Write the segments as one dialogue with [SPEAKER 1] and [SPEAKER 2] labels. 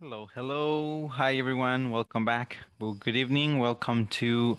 [SPEAKER 1] Hello, hello. Hi, everyone. Welcome back. Well, good evening. Welcome to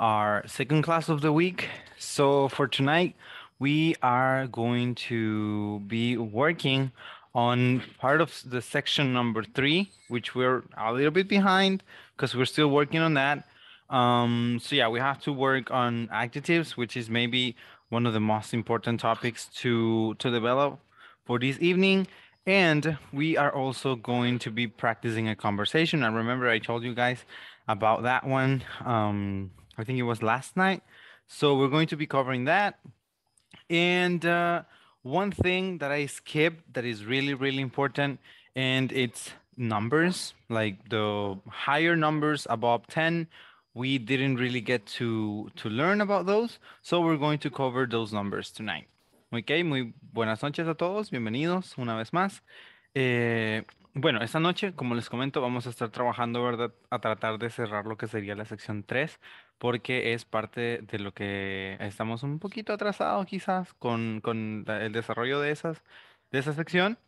[SPEAKER 1] our second class of the week. So, for tonight, we are going to be working on part of the section number three, which we're a little bit behind because we're still working on that. Um, so, yeah, we have to work on adjectives, which is maybe one of the most important topics to, to develop for this evening and we are also going to be practicing a conversation. I remember I told you guys about that one. Um, I think it was last night. So we're going to be covering that. And uh, one thing that I skipped that is really, really important, and it's numbers like the higher numbers above 10 we didn't really get to to learn about those so we're going to cover those numbers tonight Ok, muy buenas noches a todos, bienvenidos una vez más. Eh, bueno, esta noche, como les comento, vamos a estar trabajando, ¿verdad? A tratar de cerrar lo que sería la sección 3, porque es parte de lo que estamos un poquito atrasados quizás con, con el desarrollo de, esas, de esa sección.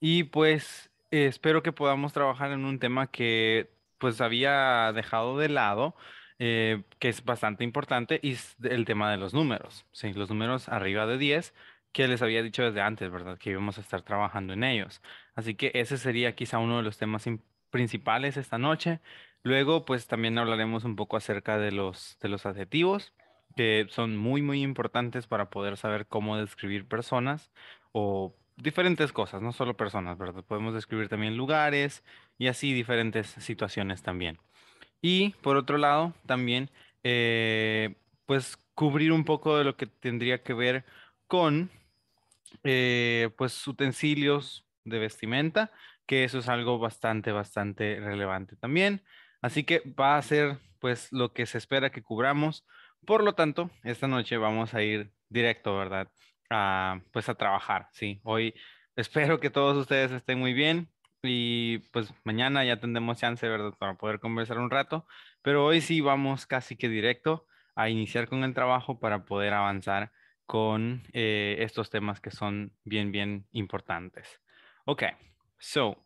[SPEAKER 1] Y pues espero que podamos trabajar en un tema que pues había dejado de lado, eh, que es bastante importante, y es el tema de los números. Sí, los números arriba de 10 que les había dicho desde antes, ¿verdad? Que íbamos a estar trabajando en ellos. Así que ese sería quizá uno de los temas principales esta noche. Luego, pues también hablaremos un poco acerca de los, de los adjetivos, que son muy, muy importantes para poder saber cómo describir personas o diferentes cosas, no solo personas, ¿verdad? Podemos describir también lugares y así diferentes situaciones también. Y por otro lado, también, eh, pues cubrir un poco de lo que tendría que ver con eh, pues utensilios de vestimenta, que eso es algo bastante, bastante relevante también. Así que va a ser pues lo que se espera que cubramos. Por lo tanto, esta noche vamos a ir directo, ¿verdad? A, pues a trabajar, sí. Hoy espero que todos ustedes estén muy bien y pues mañana ya tendremos chance, ¿verdad? Para poder conversar un rato, pero hoy sí vamos casi que directo a iniciar con el trabajo para poder avanzar con eh, estos temas que son bien, bien importantes. Ok, so,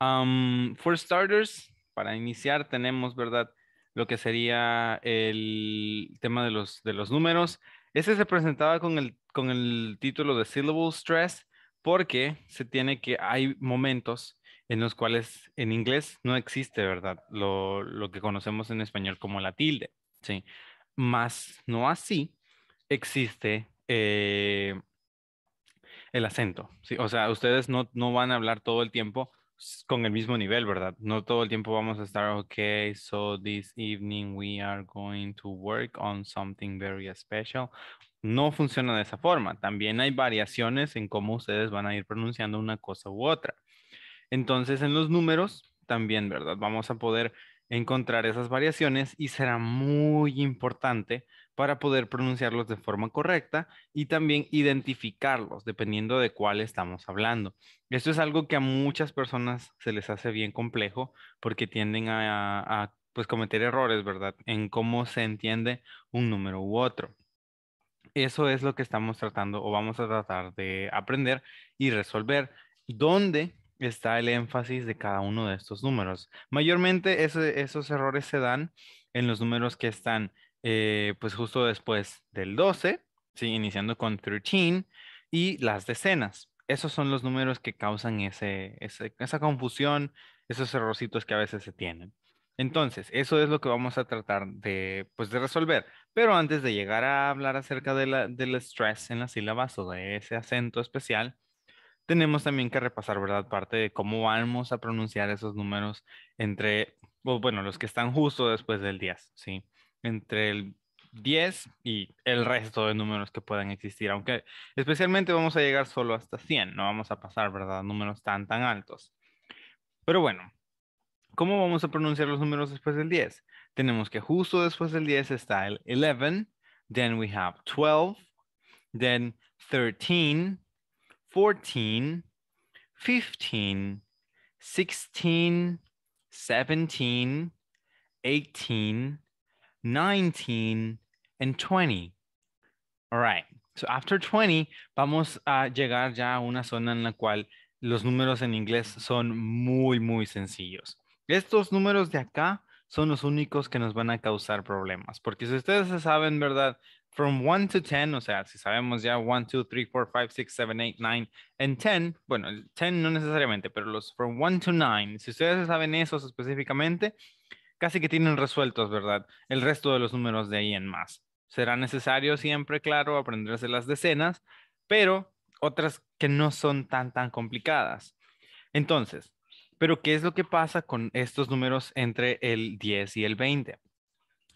[SPEAKER 1] um, for starters, para iniciar tenemos, ¿verdad? Lo que sería el tema de los, de los números. Ese se presentaba con el, con el título de syllable stress porque se tiene que, hay momentos en los cuales en inglés no existe, ¿verdad? Lo, lo que conocemos en español como la tilde, ¿sí? Más no así existe eh, el acento. ¿sí? O sea, ustedes no, no van a hablar todo el tiempo con el mismo nivel, ¿verdad? No todo el tiempo vamos a estar, ok, so this evening we are going to work on something very special. No funciona de esa forma. También hay variaciones en cómo ustedes van a ir pronunciando una cosa u otra. Entonces, en los números también, ¿verdad? Vamos a poder encontrar esas variaciones y será muy importante para poder pronunciarlos de forma correcta y también identificarlos dependiendo de cuál estamos hablando. Esto es algo que a muchas personas se les hace bien complejo porque tienden a, pues, cometer errores, ¿verdad? En cómo se entiende un número u otro. Eso es lo que estamos tratando o vamos a tratar de aprender y resolver. ¿Dónde está el énfasis de cada uno de estos números? Mayormente esos errores se dan en los números que están eh, pues justo después del 12, ¿sí? iniciando con 13 y las decenas. Esos son los números que causan esa confusión, esos errorcitos que a veces se tienen. Entonces, eso es lo que vamos a tratar de, pues, de resolver. Pero antes de llegar a hablar acerca del stress en las sílabas o de ese acento especial, tenemos también que repasar, ¿verdad? Parte de cómo vamos a pronunciar esos números entre, bueno, los que están justo después del 10, ¿sí? sí entre el 10 y el resto de números que puedan existir, aunque especialmente vamos a llegar solo hasta 100, no vamos a pasar, ¿verdad? Números tan, tan altos. Pero bueno, ¿cómo vamos a pronunciar los números después del 10? Tenemos que justo después del 10 está el 11, then we have 12, then 13, 14, 15, 16, 17, 18, 19, and 20. All right. So after 20, vamos a llegar ya a una zona en la cual los números en inglés son muy, muy sencillos. Estos números de acá son los únicos que nos van a causar problemas. Porque si ustedes saben, ¿verdad? From 1 to 10, o sea, si sabemos ya 1, 2, 3, 4, 5, 6, 7, 8, 9, and 10, bueno, 10 no necesariamente, pero los from 1 to 9, si ustedes saben esos específicamente, casi que tienen resueltos, ¿verdad? El resto de los números de ahí en más. Será necesario siempre, claro, aprenderse las decenas, pero otras que no son tan, tan complicadas. Entonces, ¿pero qué es lo que pasa con estos números entre el 10 y el 20?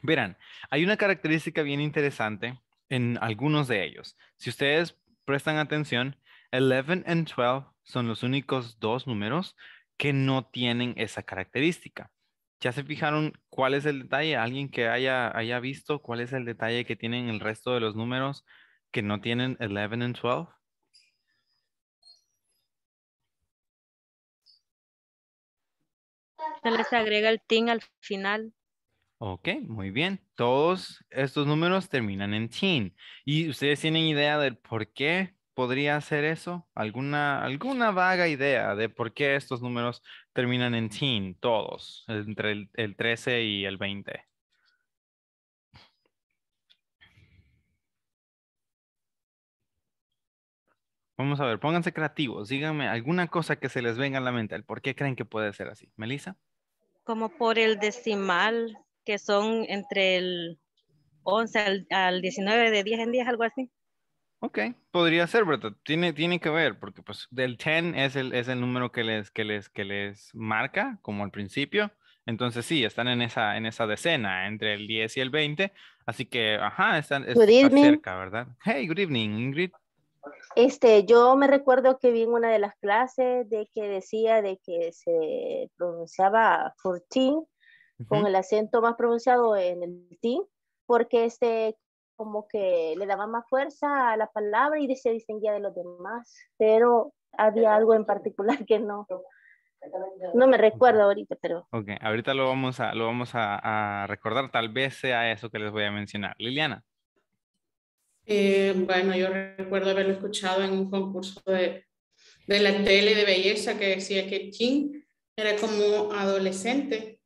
[SPEAKER 1] Verán, hay una característica bien interesante en algunos de ellos. Si ustedes prestan atención, 11 y 12 son los únicos dos números que no tienen esa característica. ¿Ya se fijaron cuál es el detalle? Alguien que haya, haya visto cuál es el detalle que tienen el resto de los números que no tienen 11 and 12?
[SPEAKER 2] Se les agrega el teen al final.
[SPEAKER 1] Ok, muy bien. Todos estos números terminan en teen. ¿Y ustedes tienen idea del por qué podría ser eso? ¿Alguna, alguna vaga idea de por qué estos números terminan en teen, todos, entre el, 13 y el 20? Vamos a ver, pónganse creativos, díganme alguna cosa que se les venga a la mente, el por qué creen que puede ser así. Melissa.
[SPEAKER 2] Como por el decimal, que son entre el 11 al, al 19 de 10 en 10, algo así.
[SPEAKER 1] Ok, podría ser, ¿verdad? Tiene, tiene que ver, porque pues del 10 es el, es el número que les, que, les, que les marca, como al principio. Entonces sí, están en esa, en esa decena, entre el 10 y el 20. Así que, ajá, están, cerca, ¿verdad? Hey, good evening, Ingrid.
[SPEAKER 3] Este, yo me recuerdo que vi en una de las clases de que decía de que se pronunciaba 14 con el acento más pronunciado en el T, porque este, como que le daba más fuerza a la palabra y se distinguía de los demás, pero había algo en particular que no. No me recuerdo ahorita, pero...
[SPEAKER 1] Ok, ahorita lo vamos, a, lo vamos a, recordar, tal vez sea eso que les voy a mencionar. Liliana.
[SPEAKER 3] Eh, bueno, yo
[SPEAKER 2] recuerdo haberlo escuchado en un concurso de, de la tele de belleza que decía que Kim era como adolescente.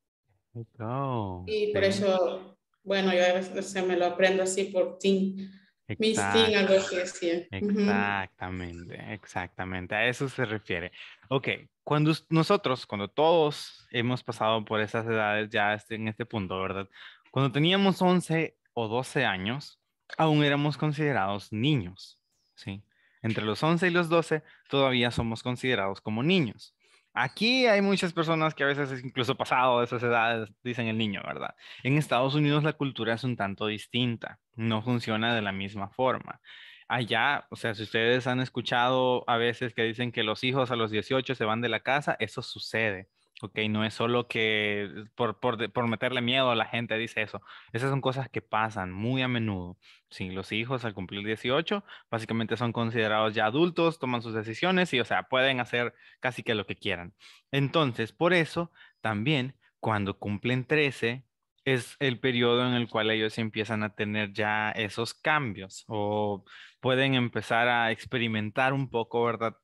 [SPEAKER 2] y por eso bueno, yo a veces se me lo aprendo así por tin, Mis algo así
[SPEAKER 1] Exactamente, exactamente. A eso se refiere. Ok, cuando nosotros, cuando todos hemos pasado por esas edades ya este, en este punto, ¿verdad? Cuando teníamos 11 o 12 años, aún éramos considerados niños, ¿sí? Entre los 11 y los 12 todavía somos considerados como niños. Aquí hay muchas personas que a veces, incluso pasado de esas edades, dicen el niño, ¿verdad? En Estados Unidos la cultura es un tanto distinta, no funciona de la misma forma. Allá, o sea, si ustedes han escuchado a veces que dicen que los hijos a los 18 se van de la casa, eso sucede. Ok, no es solo que por, por, por, meterle miedo a la gente dice eso. Esas son cosas que pasan muy a menudo. Sí, los hijos al cumplir 18 básicamente son considerados ya adultos, toman sus decisiones y, o sea, pueden hacer casi que lo que quieran. Entonces, por eso también cuando cumplen 13 es el periodo en el cual ellos empiezan a tener ya esos cambios o pueden empezar a experimentar un poco, ¿verdad?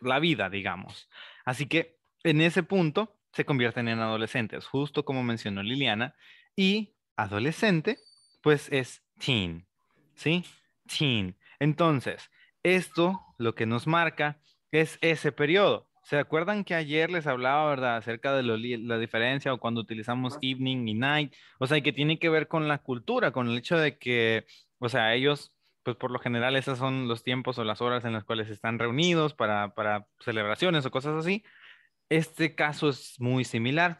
[SPEAKER 1] La vida, digamos. Así que en ese punto se convierten en adolescentes, justo como mencionó Liliana, y adolescente, pues es teen, ¿sí? Teen. Entonces, esto lo que nos marca es ese periodo. ¿Se acuerdan que ayer les hablaba, verdad, acerca de la diferencia o cuando utilizamos evening y night? O sea, que tiene que ver con la cultura, con el hecho de que, o sea, ellos, pues por lo general, esos son los tiempos o las horas en las cuales están reunidos para celebraciones o cosas así. Este caso es muy similar,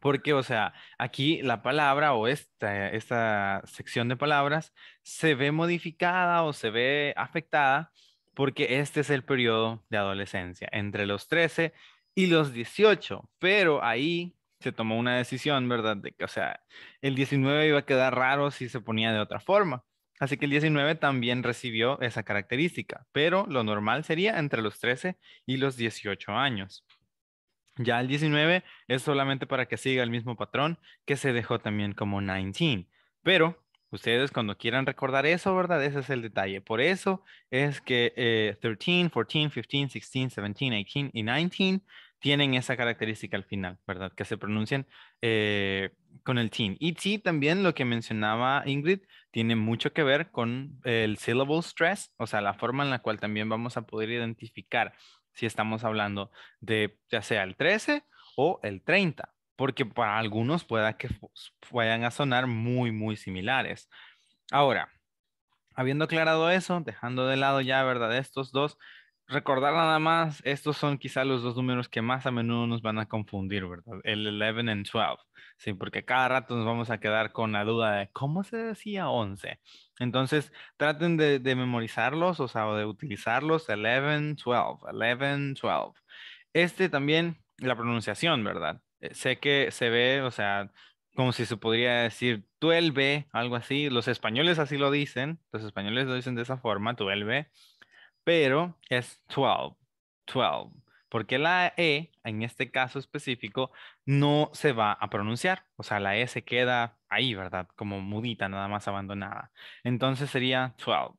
[SPEAKER 1] porque, o sea, aquí la palabra o esta, esta sección de palabras se ve modificada o se ve afectada porque este es el periodo de adolescencia, entre los 13 y los 18, pero ahí se tomó una decisión, ¿verdad? De que, o sea, el 19 iba a quedar raro si se ponía de otra forma. Así que el 19 también recibió esa característica, pero lo normal sería entre los 13 y los 18 años. Ya el 19 es solamente para que siga el mismo patrón que se dejó también como 19. Pero ustedes cuando quieran recordar eso, ¿verdad? Ese es el detalle. Por eso es que 13, 14, 15, 16, 17, 18 y 19 tienen esa característica al final, ¿verdad? Que se pronuncian eh, con el teen. Y sí, también lo que mencionaba Ingrid tiene mucho que ver con el syllable stress, o sea, la forma en la cual también vamos a poder identificar si estamos hablando de ya sea el 13 o el 30, porque para algunos pueda que vayan a sonar muy, muy similares. Ahora, habiendo aclarado eso, dejando de lado ya, ¿verdad? Estos dos, recordar nada más, estos son quizá los dos números que más a menudo nos van a confundir, ¿verdad? El 11 and 12, ¿sí? Porque cada rato nos vamos a quedar con la duda de cómo se decía 11. Entonces, traten de, memorizarlos, o sea, de utilizarlos, 11, 12, 11, 12. Este también, la pronunciación, ¿verdad? Eh, sé que se ve, o sea, como si se podría decir tuelve, algo así. Los españoles así lo dicen, los españoles lo dicen de esa forma, tuelve pero es 12, 12, porque la E en este caso específico no se va a pronunciar, o sea, la E se queda ahí, ¿verdad? Como mudita, nada más abandonada. Entonces sería 12.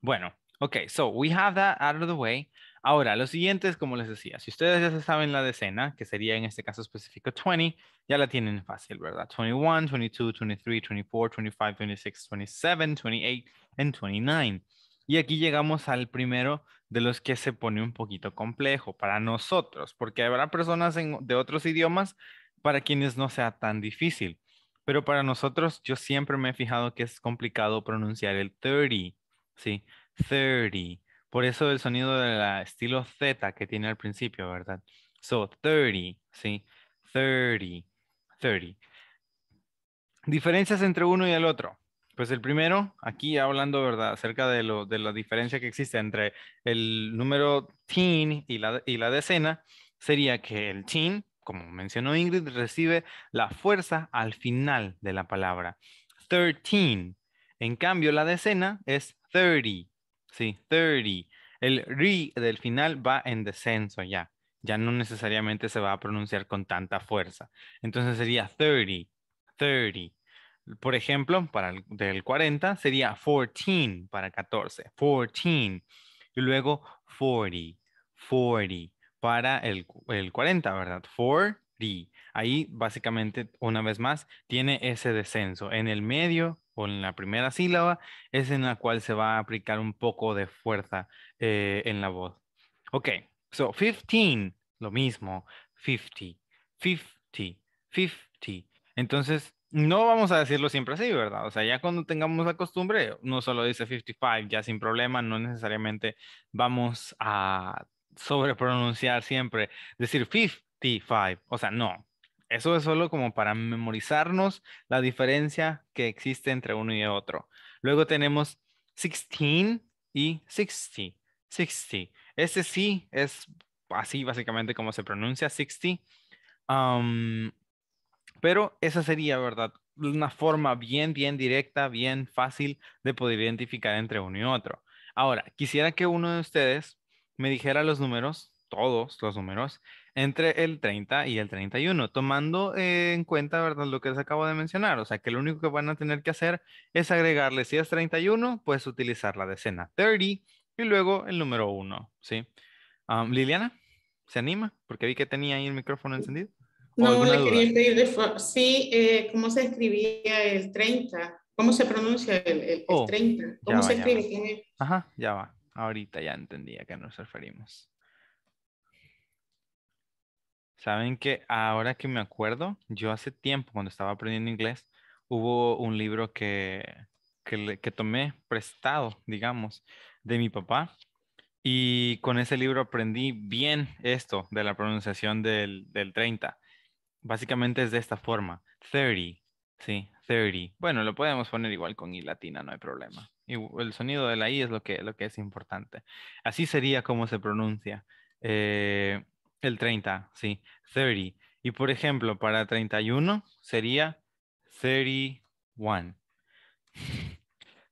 [SPEAKER 1] Bueno, ok, so we have that out of the way. Ahora, lo siguiente es como les decía, si ustedes ya saben la decena, que sería en este caso específico 20, ya la tienen fácil, ¿verdad? 21, 22, 23, 24, 25, 26, 27, 28 and 29. Y aquí llegamos al primero de los que se pone un poquito complejo para nosotros, porque habrá personas de otros idiomas para quienes no sea tan difícil. Pero para nosotros, yo siempre me he fijado que es complicado pronunciar el 30, ¿sí? 30. Por eso el sonido del estilo Z que tiene al principio, ¿verdad? So, 30, ¿sí? 30, 30. Diferencias entre uno y el otro. Pues el primero, aquí hablando, ¿verdad?, acerca de, la diferencia que existe entre el número teen y la, decena, sería que el teen, como mencionó Ingrid, recibe la fuerza al final de la palabra. 13. En cambio, la decena es 30. Sí, 30. El ri del final va en descenso ya. Ya no necesariamente se va a pronunciar con tanta fuerza. Entonces sería 30, 30. Por ejemplo, para el del 40 sería 14 para 14, 14. Y luego 40, 40 para el, 40, ¿verdad? 40. Ahí básicamente, una vez más, tiene ese descenso. En el medio o en la primera sílaba es en la cual se va a aplicar un poco de fuerza eh, en la voz. Ok, so 15, lo mismo, 50, 50, 50. Entonces, no vamos a decirlo siempre así, ¿verdad? O sea, ya cuando tengamos la costumbre, no solo dice 55, ya sin problema, no necesariamente vamos a sobrepronunciar siempre, decir 55, o sea, no. Eso es solo como para memorizarnos la diferencia que existe entre uno y otro. Luego tenemos 16 y 60. 60. Este sí es así básicamente como se pronuncia 60. Pero esa sería, ¿verdad? Una forma bien, bien directa, bien fácil de poder identificar entre uno y otro. Ahora, quisiera que uno de ustedes me dijera los números, todos los números, entre el 30 y el 31, tomando eh, en cuenta, ¿verdad? Lo que les acabo de mencionar, o sea, que lo único que van a tener que hacer es agregarle, si es 31, puedes utilizar la decena 30 y luego el número 1, ¿sí? Ah, Liliana, ¿se anima? Porque vi que tenía ahí el micrófono encendido. No, le quería
[SPEAKER 2] pedir de Sí, eh, ¿cómo se escribía el 30? ¿Cómo se pronuncia el, el 30? ¿Cómo se escribe?
[SPEAKER 1] Ajá, ya va. Ahorita ya entendía a qué nos referimos. Saben que ahora que me acuerdo, yo hace tiempo cuando estaba aprendiendo inglés, hubo un libro que, que, tomé prestado, digamos, de mi papá. Y con ese libro aprendí bien esto de la pronunciación del, del 30 básicamente es de esta forma. 30, sí, 30. Bueno, lo podemos poner igual con i latina, no hay problema. Y el sonido de la i es lo que, es importante. Así sería como se pronuncia. Eh, el 30, sí, 30. Y por ejemplo, para 31 sería 31.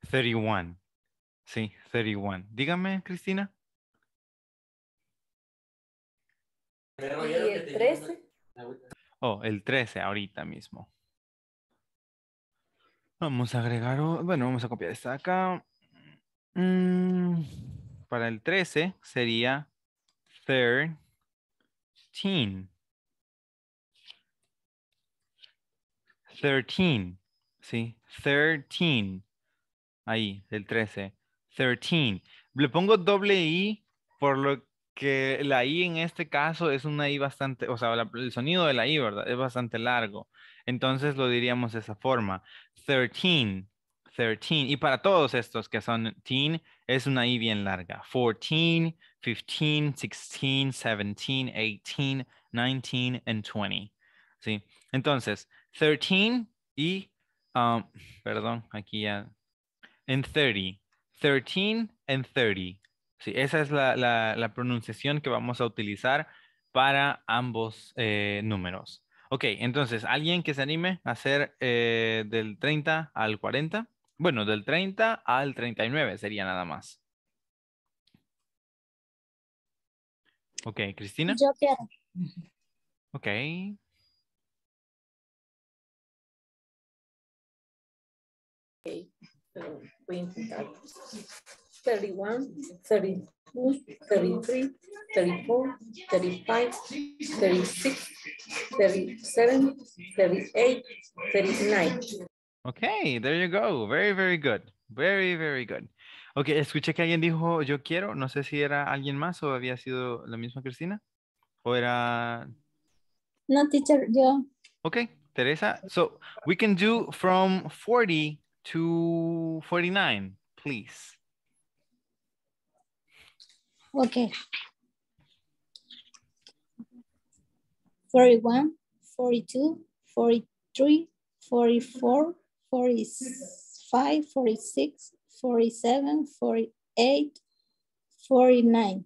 [SPEAKER 1] 31. Sí, 31. Dígame, Cristina.
[SPEAKER 4] ¿Y el 13?
[SPEAKER 1] Oh, el 13 ahorita mismo. Vamos a agregar, bueno, vamos a copiar esta acá. Mm, para el 13 sería 13. 13, ¿sí? 13. Ahí, el 13. 13. Le pongo doble I por lo que la I en este caso es una I bastante, o sea, el sonido de la I, ¿verdad? Es bastante largo. Entonces lo diríamos de esa forma. 13, 13. Y para todos estos que son teen, es una I bien larga. 14, 15, 16, 17, 18, 19 and 20. ¿Sí? Entonces, 13 y, um, perdón, aquí ya, en 30. 13 and 30. Sí, esa es la, pronunciación que vamos a utilizar para ambos eh, números. Ok, entonces, ¿alguien que se anime a hacer eh, del 30 al 40? Bueno, del 30 al 39 sería nada más. Ok, Cristina.
[SPEAKER 4] Yo quiero. Ok. Ok, voy a intentar. 31,
[SPEAKER 2] 32,
[SPEAKER 4] 33,
[SPEAKER 2] 34, 35,
[SPEAKER 3] 36,
[SPEAKER 2] 37, 38, 39.
[SPEAKER 1] Okay, there you go. Very, very good. Very, very good. Ok, escuché que alguien dijo yo quiero. No sé si era alguien más o había sido la misma Cristina. O era.
[SPEAKER 3] No, teacher, yo.
[SPEAKER 1] Ok, Teresa. So we can do from 40 to 49, please. Okay.
[SPEAKER 3] 41, 42, 43, 44, 45, 46, 47, 48, 49.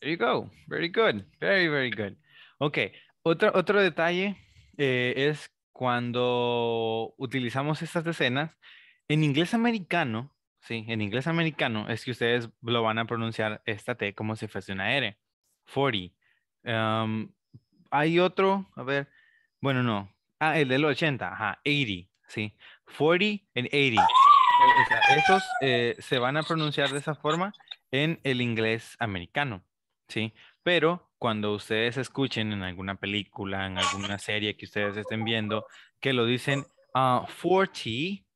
[SPEAKER 1] There you go. Very good. Very, very good. Okay. Otro, detalle eh, es cuando utilizamos estas decenas, en inglés americano Sí, en inglés americano es que ustedes lo van a pronunciar esta T como si fuese una R. 40. hay otro, a ver, bueno, no. Ah, el del 80, ajá, 80, sí. 40 and 80. Esos eh, se van a pronunciar de esa forma en el inglés americano, ¿sí? Pero cuando ustedes escuchen en alguna película, en alguna serie que ustedes estén viendo, que lo dicen 40 ah,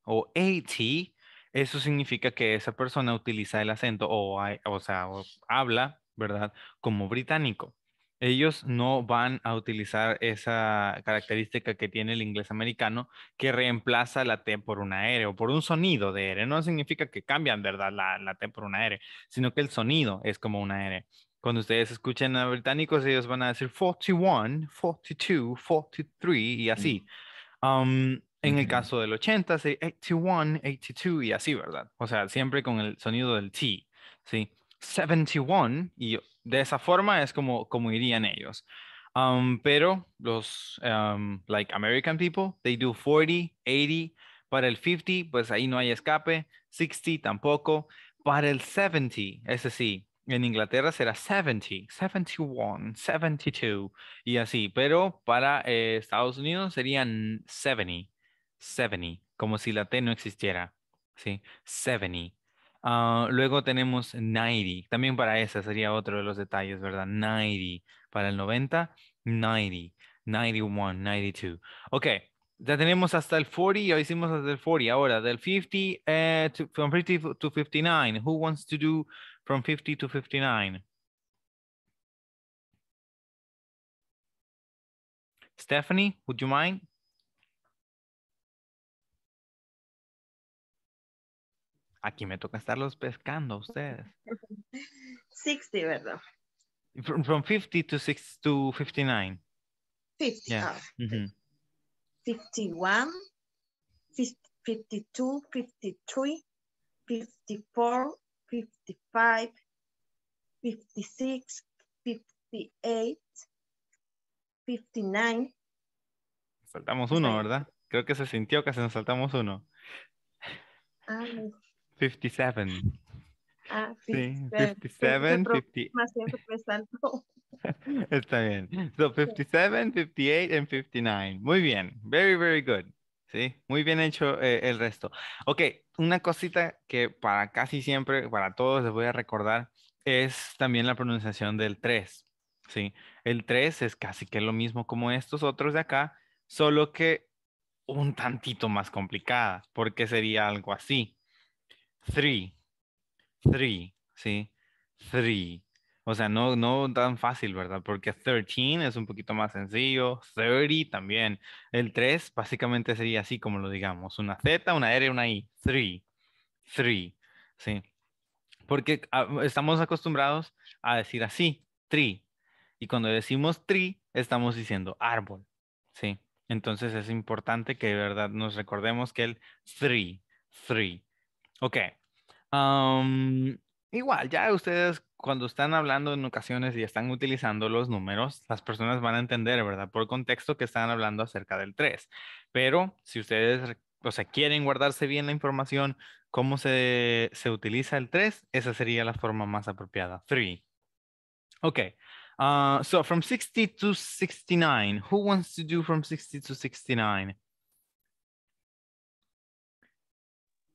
[SPEAKER 1] o 80, eso significa que esa persona utiliza el acento o, o sea, habla, ¿verdad? Como británico. Ellos no van a utilizar esa característica que tiene el inglés americano que reemplaza la T por una R o por un sonido de R. No significa que cambian, ¿verdad? La, la T por una R, sino que el sonido es como una R cuando ustedes escuchen a británicos, ellos van a decir 41, 42, 43 y mm. así. En el caso del 80, 81, 82 y así, ¿verdad? O sea, siempre con el sonido del T, ¿sí? 71 y de esa forma es como, como irían ellos. Um, pero los, um, like American people, they do 40, 80. Para el 50, pues ahí no hay escape. 60 tampoco. Para el 70, ese sí, en Inglaterra será 70, 71, 72 y así, pero para eh, Estados Unidos serían 70, 70, como si la T no existiera, ¿sí? 70. Ah, luego tenemos 90, también para esa sería otro de los detalles, ¿verdad? 90, para el 90, 90, 91, 92. Ok, ya tenemos hasta el 40, ya hicimos hasta el 40. Ahora, del 50, eh, to, 50 to 59. Who wants to do from 50 to 59?
[SPEAKER 4] Stephanie, would you mind?
[SPEAKER 1] Aquí me toca estarlos pescando ustedes.
[SPEAKER 2] 60, ¿verdad?
[SPEAKER 1] From, 50 to, six, to 59. 50.
[SPEAKER 2] 51, 52, 53, 54, 55,
[SPEAKER 3] 56, 58, 59.
[SPEAKER 1] Saltamos uno, ¿verdad? Creo que se sintió que se nos saltamos uno. Ah, 57. Ah, sí, 57,
[SPEAKER 4] 58.
[SPEAKER 1] Está bien. So 57, 58 and 59. Muy bien. Very, very good. Sí, muy bien hecho eh, el resto. Ok, una cosita que para casi siempre, para todos les voy a recordar, es también la pronunciación del 3. Sí, el 3 es casi que lo mismo como estos otros de acá, solo que un tantito más complicada, porque sería algo así three, three, ¿sí? Three. O sea, no, no tan fácil, ¿verdad? Porque 13 es un poquito más sencillo, 30 también. El 3 básicamente sería así como lo digamos, una Z, una R, una I, 3, 3, ¿sí? Porque ah, estamos acostumbrados a decir así, tree. Y cuando decimos tree, estamos diciendo árbol, ¿sí? Entonces es importante que de verdad nos recordemos que el 3, 3, Ok. igual, ya ustedes cuando están hablando en ocasiones y están utilizando los números, las personas van a entender, ¿verdad? Por contexto que están hablando acerca del 3. Pero si ustedes, o sea, quieren guardarse bien la información, cómo se, se utiliza el 3, esa sería la forma más apropiada. 3. Ok. Ah, so from 60 to 69, who wants to do from 60 to 69?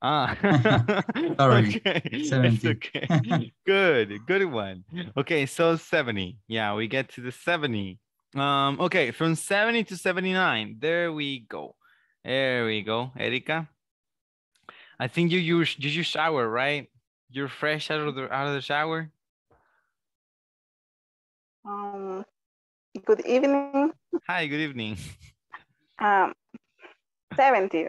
[SPEAKER 1] Ah,
[SPEAKER 4] sorry.
[SPEAKER 1] Okay. 70. It's okay. good, good one. Okay, so 70. Yeah, we get to the 70. Um, okay, from 70 to 79. There we go. There we go, Erika. I think you use. did you shower, right? You're fresh out of the out of the shower.
[SPEAKER 4] Um,
[SPEAKER 2] good evening.
[SPEAKER 1] Hi, good evening.
[SPEAKER 2] Um, 70.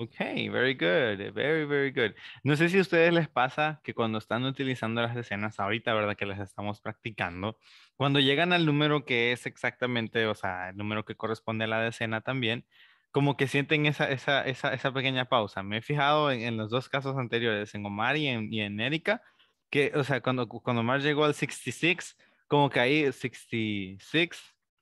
[SPEAKER 1] Ok, very good, very, very good. No sé si a ustedes les pasa que cuando están utilizando las decenas, ahorita, ¿verdad? Que las estamos practicando, cuando llegan al número que es exactamente, o sea, el número que corresponde a la decena también, como que sienten esa, esa, esa, esa pequeña pausa. Me he fijado en, los dos casos anteriores, en Omar y en, Erika, que, o sea, cuando, cuando Omar llegó al 66, como que ahí 66,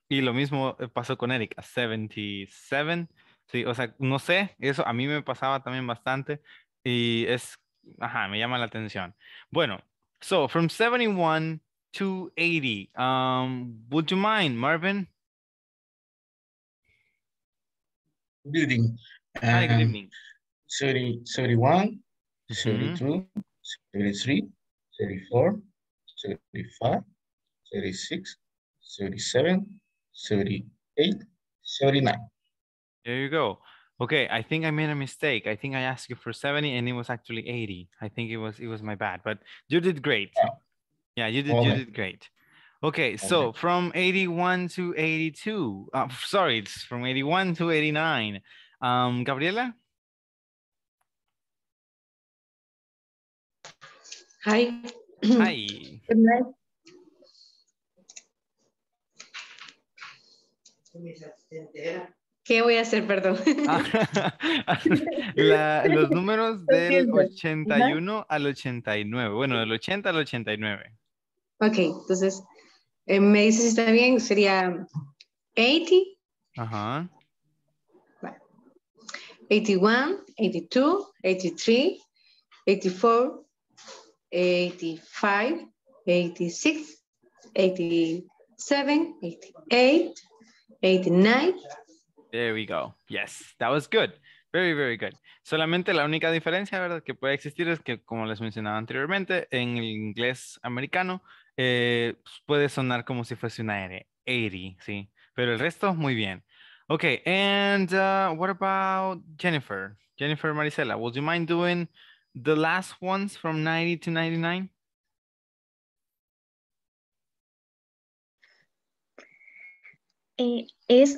[SPEAKER 1] y lo mismo eh, pasó con Erika, 77. Sí, o sea, no sé, eso a mí me pasaba también bastante y es, ajá, me llama la atención. Bueno, so from 71 to 80, um, would you mind, Marvin? Good um, evening.
[SPEAKER 4] good 31, 32, 33, 34, 35, 36, 37, 38, 39.
[SPEAKER 1] There you go. Okay, I think I made a mistake. I think I asked you for 70 and it was actually 80. I think it was it was my bad, but you did great. Yeah, yeah you did you did great. Okay, so from 81 to 82. Uh, sorry, it's from 81 to 89. Um Gabriela?
[SPEAKER 2] Hi. Hi. Good night. ¿Qué voy a hacer, perdón?
[SPEAKER 1] los números del 81 al 89. Bueno, del 80 al 89.
[SPEAKER 2] Ok, entonces, eh, me dices si está bien, sería 80. Ajá. 81, 82, 83, 84, 85, 86, 87, 88, 89,
[SPEAKER 1] There we go. Yes, that was good. Very, very good. Solamente la única diferencia ¿verdad? que puede existir es que, como les mencionaba anteriormente, en el inglés americano eh, pues, puede sonar como si fuese una aire, 80, ¿sí? Pero el resto, muy bien. Ok, and uh, what about Jennifer? Jennifer Maricela, would you mind doing the last ones from 90 to 99?
[SPEAKER 3] Eh, es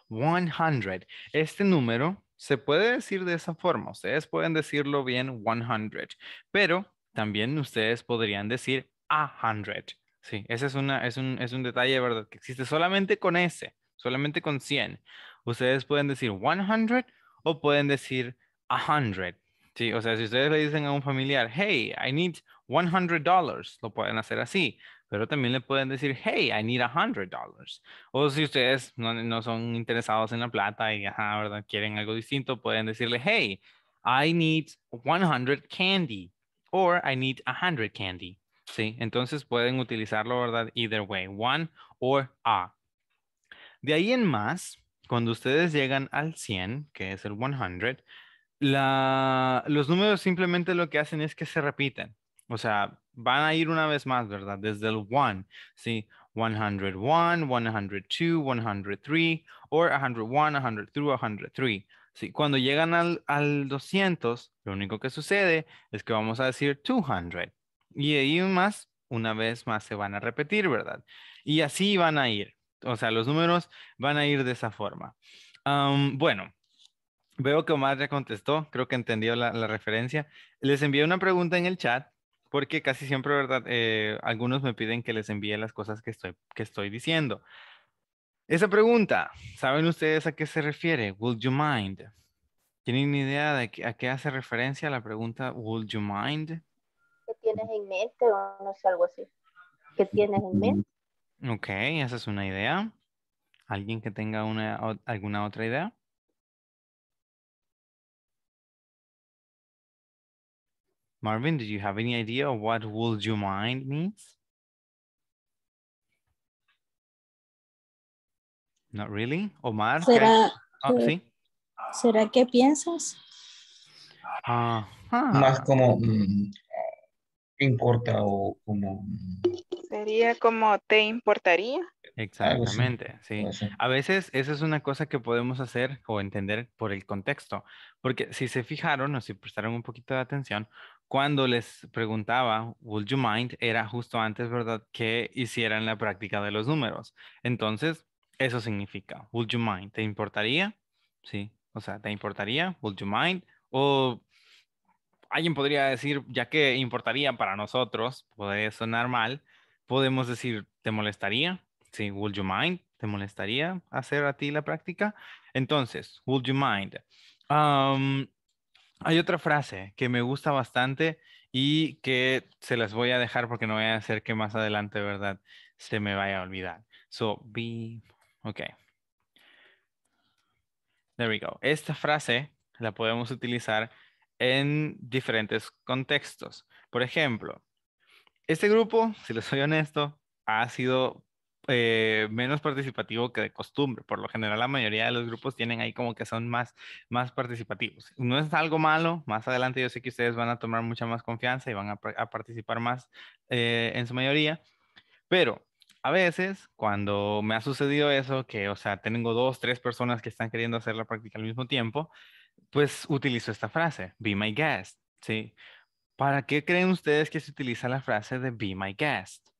[SPEAKER 1] 100. Este número se puede decir de esa forma. Ustedes pueden decirlo bien 100, pero también ustedes podrían decir a hundred. Sí, ese es, es, un, detalle, ¿verdad? Que existe solamente con ese, solamente con 100. Ustedes pueden decir 100 o pueden decir 100. Sí, o sea, si ustedes le dicen a un familiar, hey, I need $100, lo pueden hacer así pero también le pueden decir, hey, I need a hundred dollars. O si ustedes no, son interesados en la plata y quieren algo distinto, pueden decirle, hey, I need 100 candy or I need a hundred candy. Sí, entonces pueden utilizarlo, ¿verdad? Either way, one or a. De ahí en más, cuando ustedes llegan al 100, que es el 100, la, los números simplemente lo que hacen es que se repiten. O sea, van a ir una vez más, ¿verdad? Desde el one, ¿sí? 101, 102, 103, or 101, 102, 103. ¿sí? Cuando llegan al, al 200, lo único que sucede es que vamos a decir 200. Y ahí más, una vez más se van a repetir, ¿verdad? Y así van a ir. O sea, los números van a ir de esa forma. bueno, Veo que Omar ya contestó, creo que entendió la, la, referencia. Les envié una pregunta en el chat porque casi siempre, ¿verdad? Eh, algunos me piden que les envíe las cosas que estoy, que estoy diciendo. Esa pregunta, ¿saben ustedes a qué se refiere? Would you mind? ¿Tienen idea de a qué hace referencia la pregunta Would you mind?
[SPEAKER 3] ¿Qué tienes en mente o algo así? ¿Qué tienes en mente?
[SPEAKER 1] Ok, esa es una idea. ¿Alguien que tenga una, alguna otra idea? Marvin, do you have any idea of what would you mind means? Not really. Omar. ¿Será, oh,
[SPEAKER 3] ¿será piensas?
[SPEAKER 1] Más como mm, importa o como... Mm,
[SPEAKER 2] Sería como te importaría.
[SPEAKER 1] Exactamente, sí. A veces esa es una cosa que podemos hacer o entender por el contexto, porque si se fijaron o si prestaron un poquito de atención, cuando les preguntaba, would you mind, era justo antes, ¿verdad?, que hicieran la práctica de los números. Entonces, eso significa, would you mind, ¿te importaría? Sí, o sea, ¿te importaría? Would you mind? O alguien podría decir, ya que importaría para nosotros, puede sonar mal, podemos decir, ¿te molestaría? Sí, would you mind? ¿Te molestaría hacer a ti la práctica? Entonces, would you mind? Hay otra frase que me gusta bastante y que se las voy a dejar porque no voy a hacer que más adelante, ¿verdad? Se me vaya a olvidar. So, be, ok. There we go. Esta frase la podemos utilizar en diferentes contextos. Por ejemplo, este grupo, si les soy honesto, ha sido eh, menos participativo que de costumbre. Por lo general, la mayoría de los grupos tienen ahí como que son más, más participativos. No es algo malo. Más adelante yo sé que ustedes van a tomar mucha más confianza y van a, participar más eh, en su mayoría. Pero a veces, cuando me ha sucedido eso, que, o sea, tengo dos, tres personas que están queriendo hacer la práctica al mismo tiempo, pues utilizo esta frase, be my guest, ¿sí? ¿Para qué creen ustedes que se utiliza la frase de be my guest?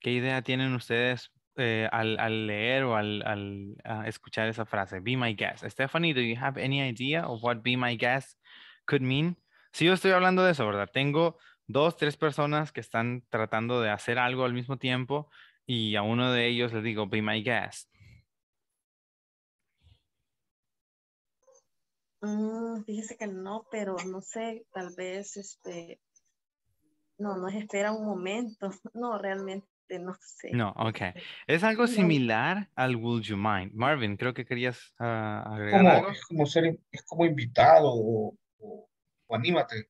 [SPEAKER 1] ¿Qué idea tienen ustedes eh, al, leer o al, ah, escuchar esa frase? Be my guest. Stephanie, do you have any idea of what be my guest could mean? Si sí, yo estoy hablando de eso, ¿verdad? Tengo dos, tres personas que están tratando de hacer algo al mismo tiempo y a uno de ellos le digo, be my guest.
[SPEAKER 2] Mm, fíjese que no, pero no sé, tal vez este, no, nos espera un momento, no, realmente este, no sé. No,
[SPEAKER 1] ok. Es algo similar al Would You Mind. Marvin, creo que querías ah, agregar algo. Es como ser,
[SPEAKER 4] es como invitado o, anímate.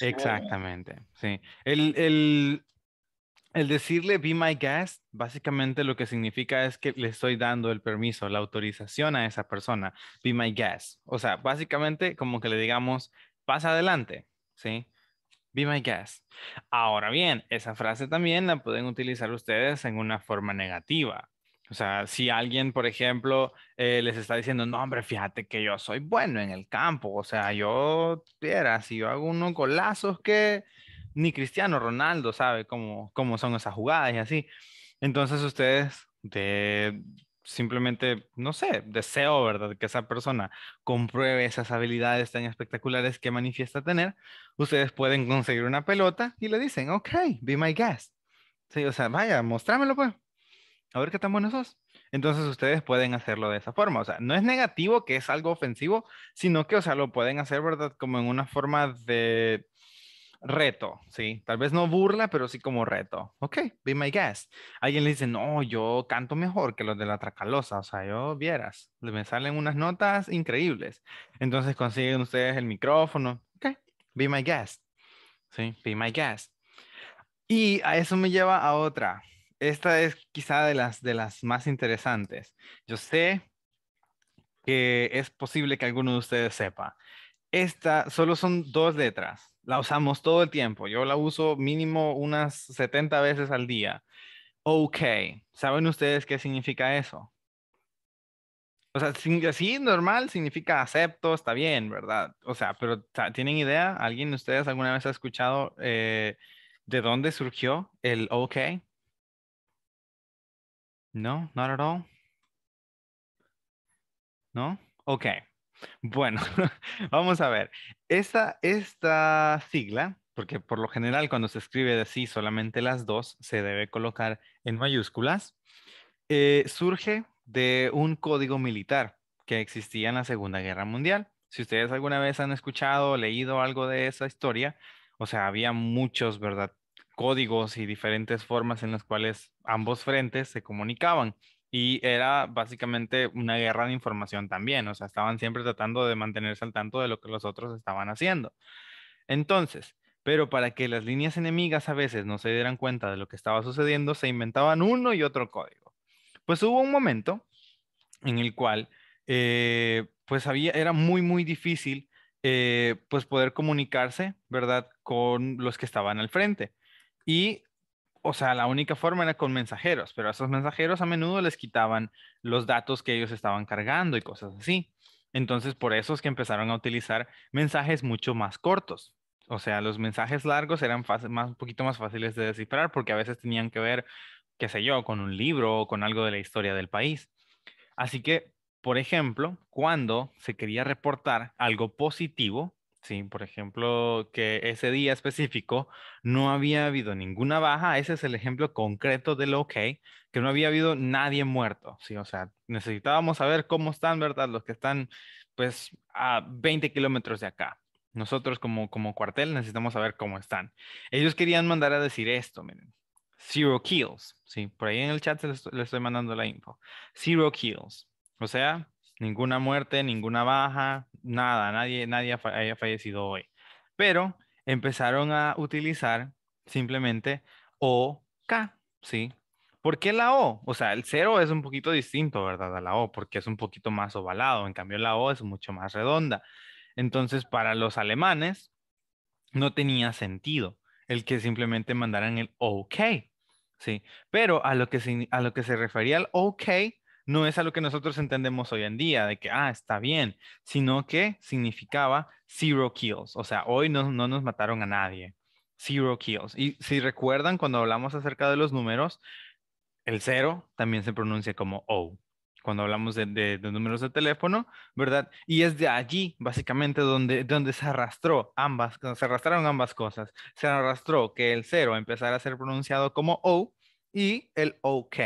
[SPEAKER 1] Exactamente, sí. El, el decirle be my guest, básicamente lo que significa es que le estoy dando el permiso, la autorización a esa persona, be my guest. O sea, básicamente como que le digamos, pasa adelante, ¿sí? Be my guest. Ahora bien, esa frase también la pueden utilizar ustedes en una forma negativa. O sea, si alguien, por ejemplo, eh, les está diciendo, no, hombre, fíjate que yo soy bueno en el campo. O sea, yo, era, si yo hago unos golazos que ni Cristiano Ronaldo sabe cómo, cómo son esas jugadas y así. Entonces ustedes de, simplemente, no sé, deseo, ¿verdad? Que esa persona compruebe esas habilidades tan espectaculares que manifiesta tener, ustedes pueden conseguir una pelota y le dicen, ok, be my guest. Sí, o sea, vaya, mostrámelo pues. A ver qué tan buenos sos. Entonces ustedes pueden hacerlo de esa forma. O sea, no es negativo que es algo ofensivo, sino que, o sea, lo pueden hacer, ¿verdad? Como en una forma de reto, sí. Tal vez no burla, pero sí como reto. Ok, be my guest. Alguien le dice, no, yo canto mejor que los de la Tracalosa. O sea, yo vieras, me salen unas notas increíbles. Entonces consiguen ustedes el micrófono. Ok, be my guest. Sí, be my guest. Y a eso me lleva a otra. Esta es quizá de las, de las más interesantes. Yo sé que es posible que alguno de ustedes sepa. Esta solo son dos letras la usamos todo el tiempo. Yo la uso mínimo unas 70 veces al día. Ok, ¿saben ustedes qué significa eso? O sea, sí, normal significa acepto, está bien, ¿verdad? O sea, pero ¿tienen idea? ¿Alguien de ustedes alguna vez ha escuchado eh, de dónde surgió el ok? No, not at all. ¿No? Ok, bueno, vamos a ver. Esta, sigla, porque por lo general cuando se escribe de sí solamente las dos, se debe colocar en mayúsculas, eh, surge de un código militar que existía en la Segunda Guerra Mundial. Si ustedes alguna vez han escuchado o leído algo de esa historia, o sea, había muchos, ¿verdad? Códigos y diferentes formas en las cuales ambos frentes se comunicaban. Y era básicamente una guerra de información también, o sea, estaban siempre tratando de mantenerse al tanto de lo que los otros estaban haciendo. Entonces, pero para que las líneas enemigas a veces no se dieran cuenta de lo que estaba sucediendo, se inventaban uno y otro código. Pues hubo un momento en el cual, eh, pues había, era muy, muy difícil, eh, pues poder comunicarse, ¿verdad?, con los que estaban al frente. Y o sea, la única forma era con mensajeros, pero a esos mensajeros a menudo les quitaban los datos que ellos estaban cargando y cosas así. Entonces, por eso es que empezaron a utilizar mensajes mucho más cortos. O sea, los mensajes largos eran más, un poquito más fáciles de descifrar porque a veces tenían que ver, qué sé yo, con un libro o con algo de la historia del país. Así que, por ejemplo, cuando se quería reportar algo positivo, Sí, por ejemplo, que ese día específico no había habido ninguna baja, ese es el ejemplo concreto del OK, que no había habido nadie muerto, ¿sí? O sea, necesitábamos saber cómo están, ¿verdad? Los que están, pues, a 20 kilómetros de acá. Nosotros como, como cuartel necesitamos saber cómo están. Ellos querían mandar a decir esto, miren. Zero kills, ¿sí? Por ahí en el chat les estoy mandando la info. Zero kills. O sea, Ninguna muerte, ninguna baja, nada, nadie, nadie haya fallecido hoy. Pero empezaron a utilizar simplemente OK, ¿sí? ¿Por qué la O? O sea, el cero es un poquito distinto, ¿verdad? A la O, porque es un poquito más ovalado, en cambio la O es mucho más redonda. Entonces, para los alemanes, no tenía sentido el que simplemente mandaran el OK, ¿sí? Pero a lo que se, a lo que se refería el OK no es algo que nosotros entendemos hoy en día, de que, ah, está bien, sino que significaba zero kills, o sea, hoy no, nos mataron a nadie, zero kills. Y si recuerdan, cuando hablamos acerca de los números, el cero también se pronuncia como O, cuando hablamos de, de, números de teléfono, ¿verdad? Y es de allí, básicamente, donde, donde se arrastró ambas, se arrastraron ambas cosas. Se arrastró que el cero empezara a ser pronunciado como O y el OK,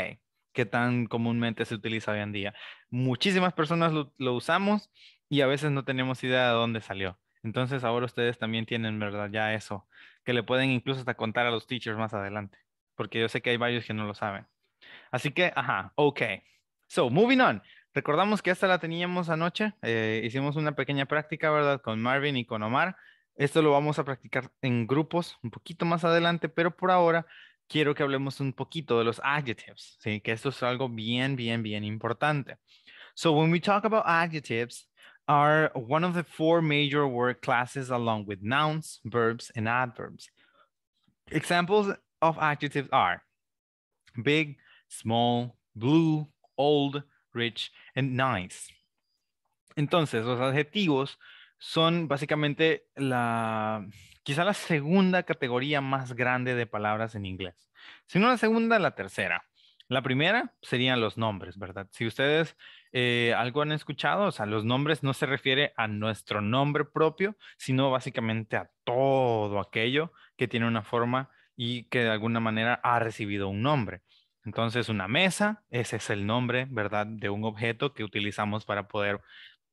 [SPEAKER 1] que tan comúnmente se utiliza hoy en día. Muchísimas personas lo, usamos y a veces no tenemos idea de dónde salió. Entonces ahora ustedes también tienen, ¿verdad? Ya eso, que le pueden incluso hasta contar a los teachers más adelante, porque yo sé que hay varios que no lo saben. Así que, ajá, ok. So, moving on. Recordamos que esta la teníamos anoche. Eh, hicimos una pequeña práctica, ¿verdad? Con Marvin y con Omar. Esto lo vamos a practicar en grupos un poquito más adelante, pero por ahora quiero que hablemos un poquito de los adjectives, que esto es algo bien, bien, bien importante. So when we talk about adjectives, are one of the four major word classes along with nouns, verbs, and adverbs. Examples of adjectives are big, small, blue, old, rich, and nice. Entonces, los adjetivos son básicamente la, quizá la segunda categoría más grande de palabras en inglés. Si no la segunda, la tercera. La primera serían los nombres, ¿verdad? Si ustedes eh, algo han escuchado, o sea, los nombres no se refiere a nuestro nombre propio, sino básicamente a todo aquello que tiene una forma y que de alguna manera ha recibido un nombre. Entonces, una mesa, ese es el nombre, ¿verdad? De un objeto que utilizamos para poder,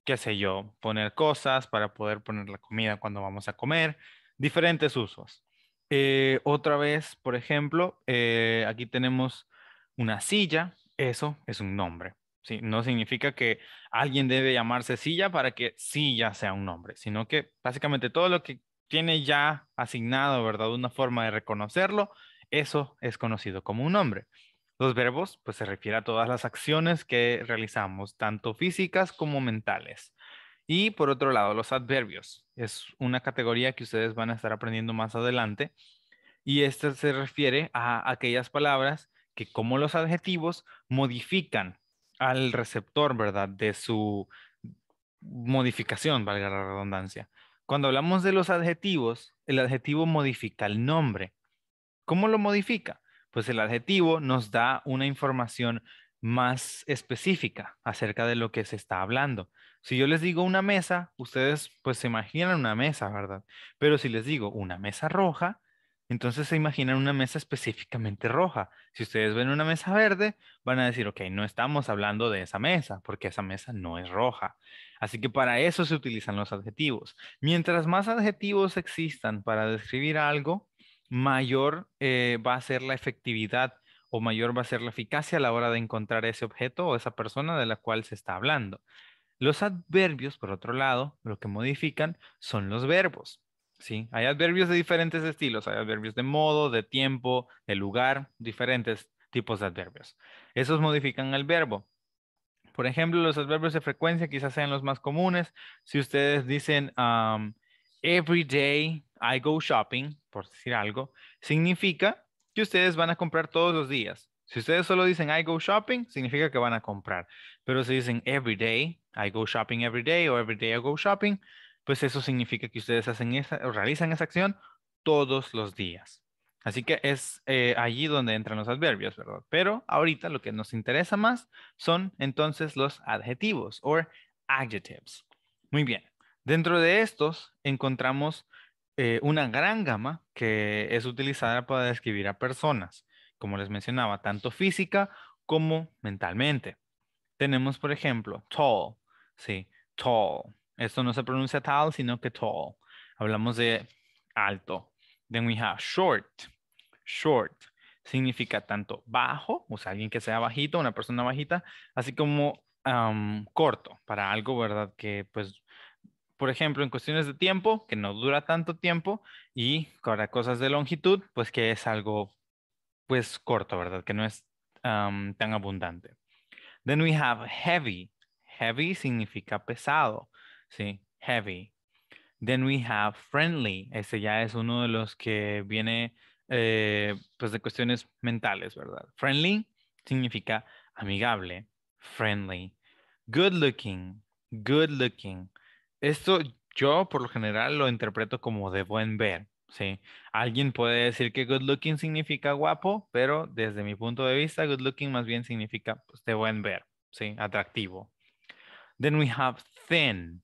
[SPEAKER 1] qué sé yo, poner cosas, para poder poner la comida cuando vamos a comer, diferentes usos. Eh, otra vez, por ejemplo, eh, aquí tenemos una silla, eso es un nombre. ¿sí? No significa que alguien debe llamarse silla para que silla sea un nombre, sino que básicamente todo lo que tiene ya asignado, ¿verdad? Una forma de reconocerlo, eso es conocido como un nombre. Los verbos, pues se refiere a todas las acciones que realizamos, tanto físicas como mentales. Y por otro lado, los adverbios. Es una categoría que ustedes van a estar aprendiendo más adelante. Y esta se refiere a aquellas palabras que como los adjetivos modifican al receptor, ¿verdad? De su modificación, valga la redundancia. Cuando hablamos de los adjetivos, el adjetivo modifica el nombre. ¿Cómo lo modifica? Pues el adjetivo nos da una información más específica acerca de lo que se está hablando. Si yo les digo una mesa, ustedes pues se imaginan una mesa, ¿verdad? Pero si les digo una mesa roja, entonces se imaginan una mesa específicamente roja. Si ustedes ven una mesa verde, van a decir, ok, no estamos hablando de esa mesa, porque esa mesa no es roja. Así que para eso se utilizan los adjetivos. Mientras más adjetivos existan para describir algo, mayor eh, va a ser la efectividad o mayor va a ser la eficacia a la hora de encontrar ese objeto o esa persona de la cual se está hablando. Los adverbios, por otro lado, lo que modifican son los verbos. ¿sí? Hay adverbios de diferentes estilos, hay adverbios de modo, de tiempo, de lugar, diferentes tipos de adverbios. Esos modifican el verbo. Por ejemplo, los adverbios de frecuencia quizás sean los más comunes. Si ustedes dicen um, every day I go shopping, por decir algo, significa que ustedes van a comprar todos los días. Si ustedes solo dicen I go shopping, significa que van a comprar. Pero si dicen every day, I go shopping every day o every day I go shopping, pues eso significa que ustedes hacen realizan esa acción todos los días. Así que es eh, allí donde entran los adverbios, ¿verdad? Pero ahorita lo que nos interesa más son entonces los adjetivos o adjectives. Muy bien. Dentro de estos encontramos eh, una gran gama que es utilizada para describir a personas, como les mencionaba, tanto física como mentalmente. Tenemos, por ejemplo, tall, sí, tall. Esto no se pronuncia tal, sino que tall. Hablamos de alto. Then we have short. Short significa tanto bajo, o sea, alguien que sea bajito, una persona bajita, así como corto, para algo, ¿verdad? Que pues por ejemplo, en cuestiones de tiempo, que no dura tanto tiempo, y para cosas de longitud, pues que es algo, pues corto, ¿verdad? Que no es tan abundante. Then we have heavy. Heavy significa pesado, ¿sí? Heavy. Then we have friendly. Ese ya es uno de los que viene, eh, pues, de cuestiones mentales, ¿verdad? Friendly significa amigable, friendly. Good looking, good looking esto yo por lo general lo interpreto como de buen ver, ¿sí? Alguien puede decir que good looking significa guapo, pero desde mi punto de vista, good looking más bien significa pues, de buen ver, ¿sí? Atractivo. Then we have thin.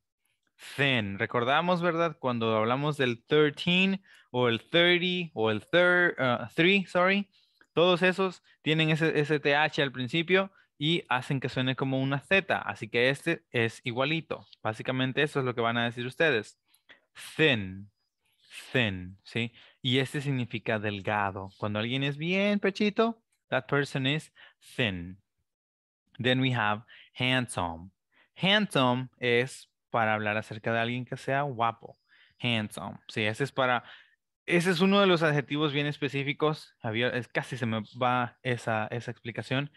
[SPEAKER 1] Thin. Recordamos, ¿verdad? Cuando hablamos del 13 o el 30 o el 3, uh, sorry. Todos esos tienen ese, ese TH al principio y hacen que suene como una Z. Así que este es igualito. Básicamente eso es lo que van a decir ustedes. Thin, thin, ¿sí? Y este significa delgado. Cuando alguien es bien pechito, that person is thin. Then we have handsome. Handsome es para hablar acerca de alguien que sea guapo. Handsome. Sí, ese es para... Ese es uno de los adjetivos bien específicos. Javier, es, casi se me va esa explicación.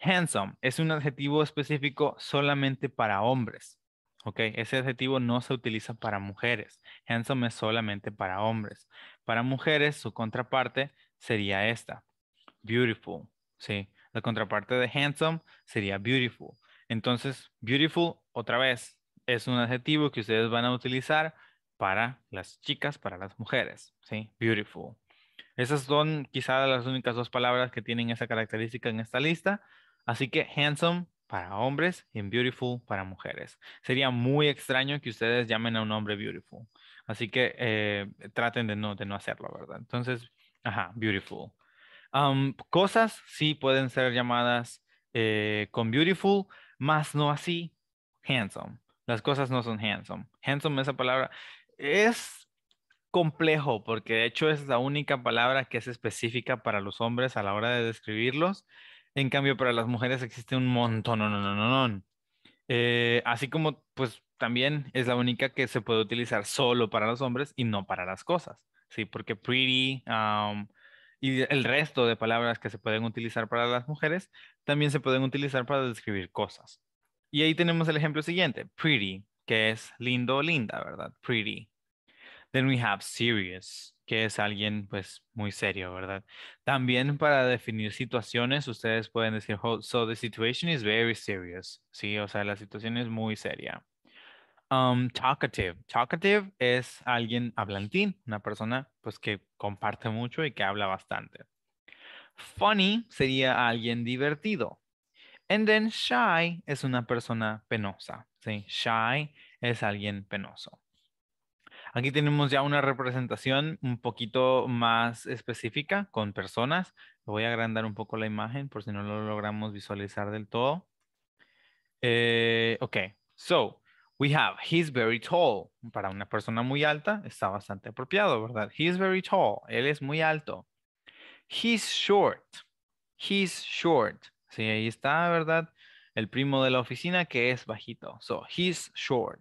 [SPEAKER 1] Handsome es un adjetivo específico solamente para hombres. Ok, ese adjetivo no se utiliza para mujeres. Handsome es solamente para hombres. Para mujeres, su contraparte sería esta. Beautiful. Sí, la contraparte de handsome sería beautiful. Entonces, beautiful, otra vez, es un adjetivo que ustedes van a utilizar para las chicas, para las mujeres. Sí, beautiful. Esas son quizás las únicas dos palabras que tienen esa característica en esta lista. Así que handsome para hombres y beautiful para mujeres. Sería muy extraño que ustedes llamen a un hombre beautiful. Así que eh, traten de no, de no hacerlo, ¿verdad? Entonces, ajá, beautiful. cosas sí pueden ser llamadas eh, con beautiful, más no así, handsome. Las cosas no son handsome. Handsome, esa palabra, es complejo porque de hecho es la única palabra que es específica para los hombres a la hora de describirlos. En cambio, para las mujeres existe un montón, no, no, no, no. Eh, así como, pues también es la única que se puede utilizar solo para los hombres y no para las cosas, ¿sí? Porque pretty um, y el resto de palabras que se pueden utilizar para las mujeres también se pueden utilizar para describir cosas. Y ahí tenemos el ejemplo siguiente, pretty, que es lindo o linda, ¿verdad? Pretty. Then we have serious que es alguien pues muy serio, ¿verdad? También para definir situaciones, ustedes pueden decir, so the situation is very serious, ¿sí? O sea, la situación es muy seria. Um, talkative. Talkative es alguien hablantín, una persona pues que comparte mucho y que habla bastante. Funny sería alguien divertido. And then shy es una persona penosa, ¿sí? Shy es alguien penoso. Aquí tenemos ya una representación un poquito más específica con personas. Voy a agrandar un poco la imagen por si no lo logramos visualizar del todo. Eh, ok, so we have he's very tall. Para una persona muy alta está bastante apropiado, ¿verdad? He's very tall. Él es muy alto. He's short. He's short. Sí, ahí está, ¿verdad? El primo de la oficina que es bajito. So he's short.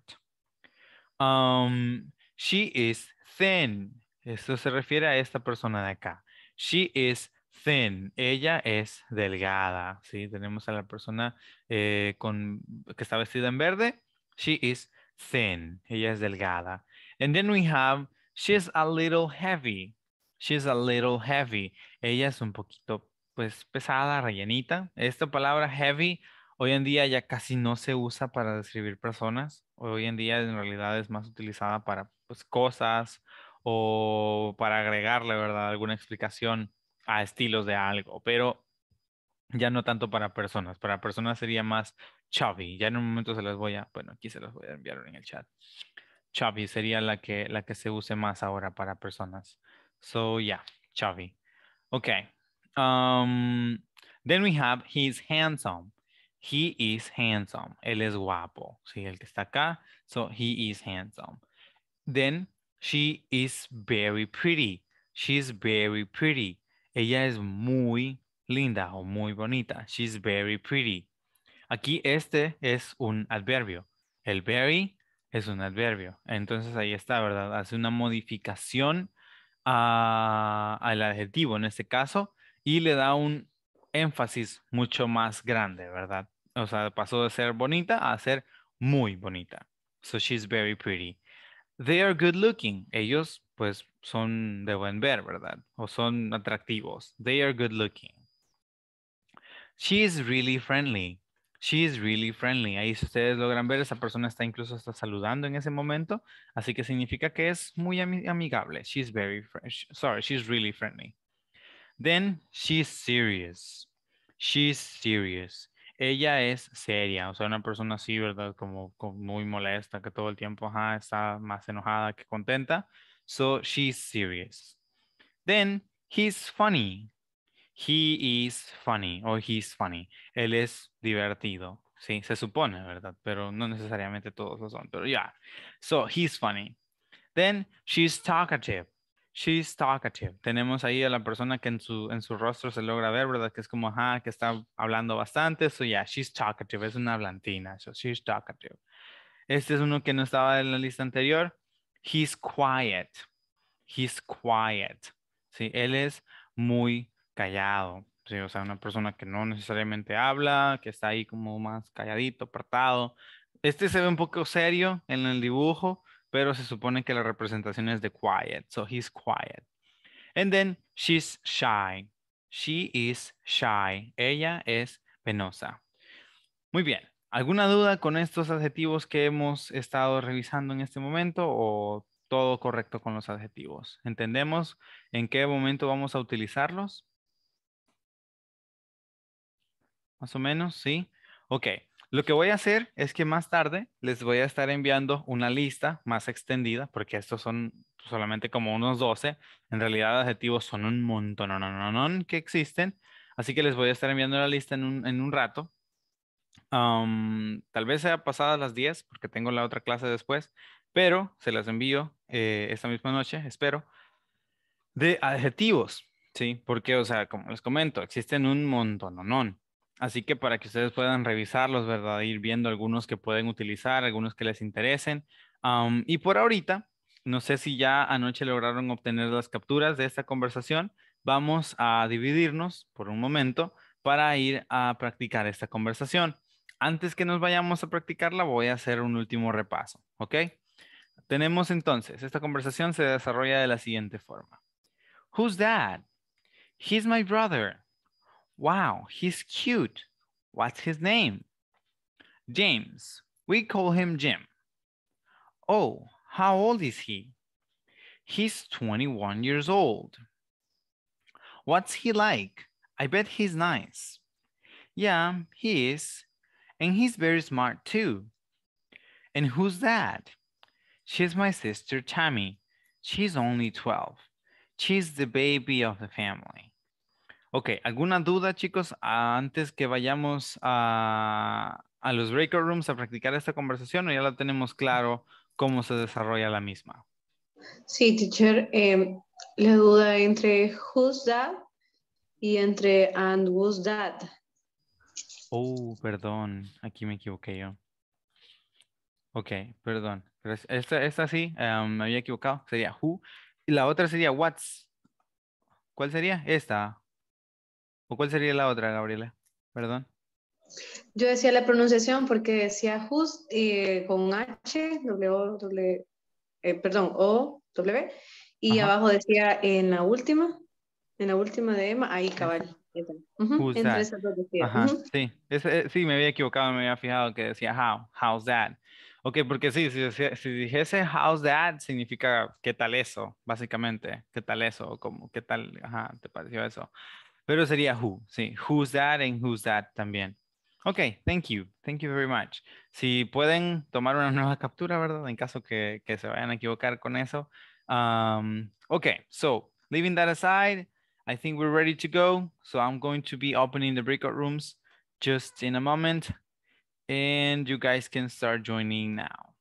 [SPEAKER 1] Um, She is thin. Esto se refiere a esta persona de acá. She is thin. Ella es delgada. ¿sí? Tenemos a la persona eh, con, que está vestida en verde. She is thin. Ella es delgada. And then we have, she's a little heavy. She's a little heavy. Ella es un poquito pues pesada, rellenita. Esta palabra heavy hoy en día ya casi no se usa para describir personas. Hoy en día en realidad es más utilizada para pues, cosas o para agregarle, ¿verdad? Alguna explicación a estilos de algo, pero ya no tanto para personas. Para personas sería más Chavi Ya en un momento se las voy a, bueno, aquí se las voy a enviar en el chat. Chavi sería la que, la que se use más ahora para personas. So ya Chavi Ok. Um, then we have, he's handsome. He is handsome. Él es guapo. Sí, el que está acá. So he is handsome. Then she is very pretty. She's very pretty. Ella es muy linda o muy bonita. She's very pretty. Aquí este es un adverbio. El very es un adverbio. Entonces ahí está, ¿verdad? Hace una modificación al adjetivo en este caso y le da un énfasis mucho más grande, ¿verdad? O sea, pasó de ser bonita a ser muy bonita. So she's very pretty. They are good looking. Ellos, pues, son de buen ver, ¿verdad? O son atractivos. They are good looking. She is really friendly. She is really friendly. Ahí ustedes logran ver, esa persona está incluso está saludando en ese momento, así que significa que es muy amigable. She is very fresh. sorry, she is really friendly. Then she is serious. She is serious ella es seria, o sea, una persona así, ¿verdad? Como, muy molesta, que todo el tiempo está más enojada que contenta. So she's serious. Then he's funny. He is funny o he's funny. Él es divertido. Sí, se supone, ¿verdad? Pero no necesariamente todos lo son, pero ya. So he's funny. Then she's talkative she's talkative. Tenemos ahí a la persona que en su, en su rostro se logra ver, ¿verdad? Que es como, ajá, que está hablando bastante. eso yeah, she's talkative. Es una hablantina. So, she's talkative. Este es uno que no estaba en la lista anterior. He's quiet. He's quiet. Sí, él es muy callado. o sea, una persona que no necesariamente habla, que está ahí como más calladito, apartado. Este se ve un poco serio en el dibujo, pero se supone que la representación es de quiet, so he's quiet. And then she's shy. She is shy. Ella es penosa. Muy bien. ¿Alguna duda con estos adjetivos que hemos estado revisando en este momento o todo correcto con los adjetivos? ¿Entendemos en qué momento vamos a utilizarlos? Más o menos, ¿sí? Ok. Lo que voy a hacer es que más tarde les voy a estar enviando una lista más extendida, porque estos son solamente como unos 12. En realidad, adjetivos son un montón no, no, no, que existen. Así que les voy a estar enviando la lista en un, rato. tal vez sea pasadas las 10, porque tengo la otra clase después, pero se las envío eh, esta misma noche, espero, de adjetivos, ¿sí? Porque, o sea, como les comento, existen un montón, ¿no? Así que para que ustedes puedan revisarlos, ¿verdad? Ir viendo algunos que pueden utilizar, algunos que les interesen. y por ahorita, no sé si ya anoche lograron obtener las capturas de esta conversación. Vamos a dividirnos por un momento para ir a practicar esta conversación. Antes que nos vayamos a practicarla, voy a hacer un último repaso, ¿ok? Tenemos entonces, esta conversación se desarrolla de la siguiente forma. Who's that? He's my brother. Wow, he's cute. What's his name? James. We call him Jim. Oh, how old is he? He's 21 years old. What's he like? I bet he's nice. Yeah, he is. And he's very smart too. And who's that? She's my sister, Tammy. She's only 12. She's the baby of the family. Ok, ¿alguna duda, chicos, antes que vayamos a, los breakout rooms a practicar esta conversación o ya la tenemos claro cómo se desarrolla la misma?
[SPEAKER 2] Sí, teacher, em, la duda entre who's that y entre and who's that.
[SPEAKER 1] Oh, perdón, aquí me equivoqué yo. Ok, perdón. Esta, esta sí, em, me había equivocado. Sería who. Y la otra sería what's. ¿Cuál sería? Esta. ¿O cuál sería la otra, Gabriela? Perdón.
[SPEAKER 2] Yo decía la pronunciación porque decía just eh, con H, W, w eh, perdón, O, W, y abajo decía en la última, en la última de Emma, ahí cabal. Ajá,
[SPEAKER 1] sí. sí, me había equivocado, me había fijado que decía how, how's that. Ok, porque sí, si, dijese how's that, significa qué tal eso, básicamente, qué tal eso, como qué tal, ajá, te pareció eso. Pero sería who, sí. Who's that and who's that también. Ok, thank you. Thank you very much. Si pueden tomar una nueva captura, ¿verdad? En caso que, que se vayan a equivocar con eso. Um, ok, so leaving that aside, I think we're ready to go. So I'm going to be opening the breakout rooms just in a moment. And you guys can start joining now.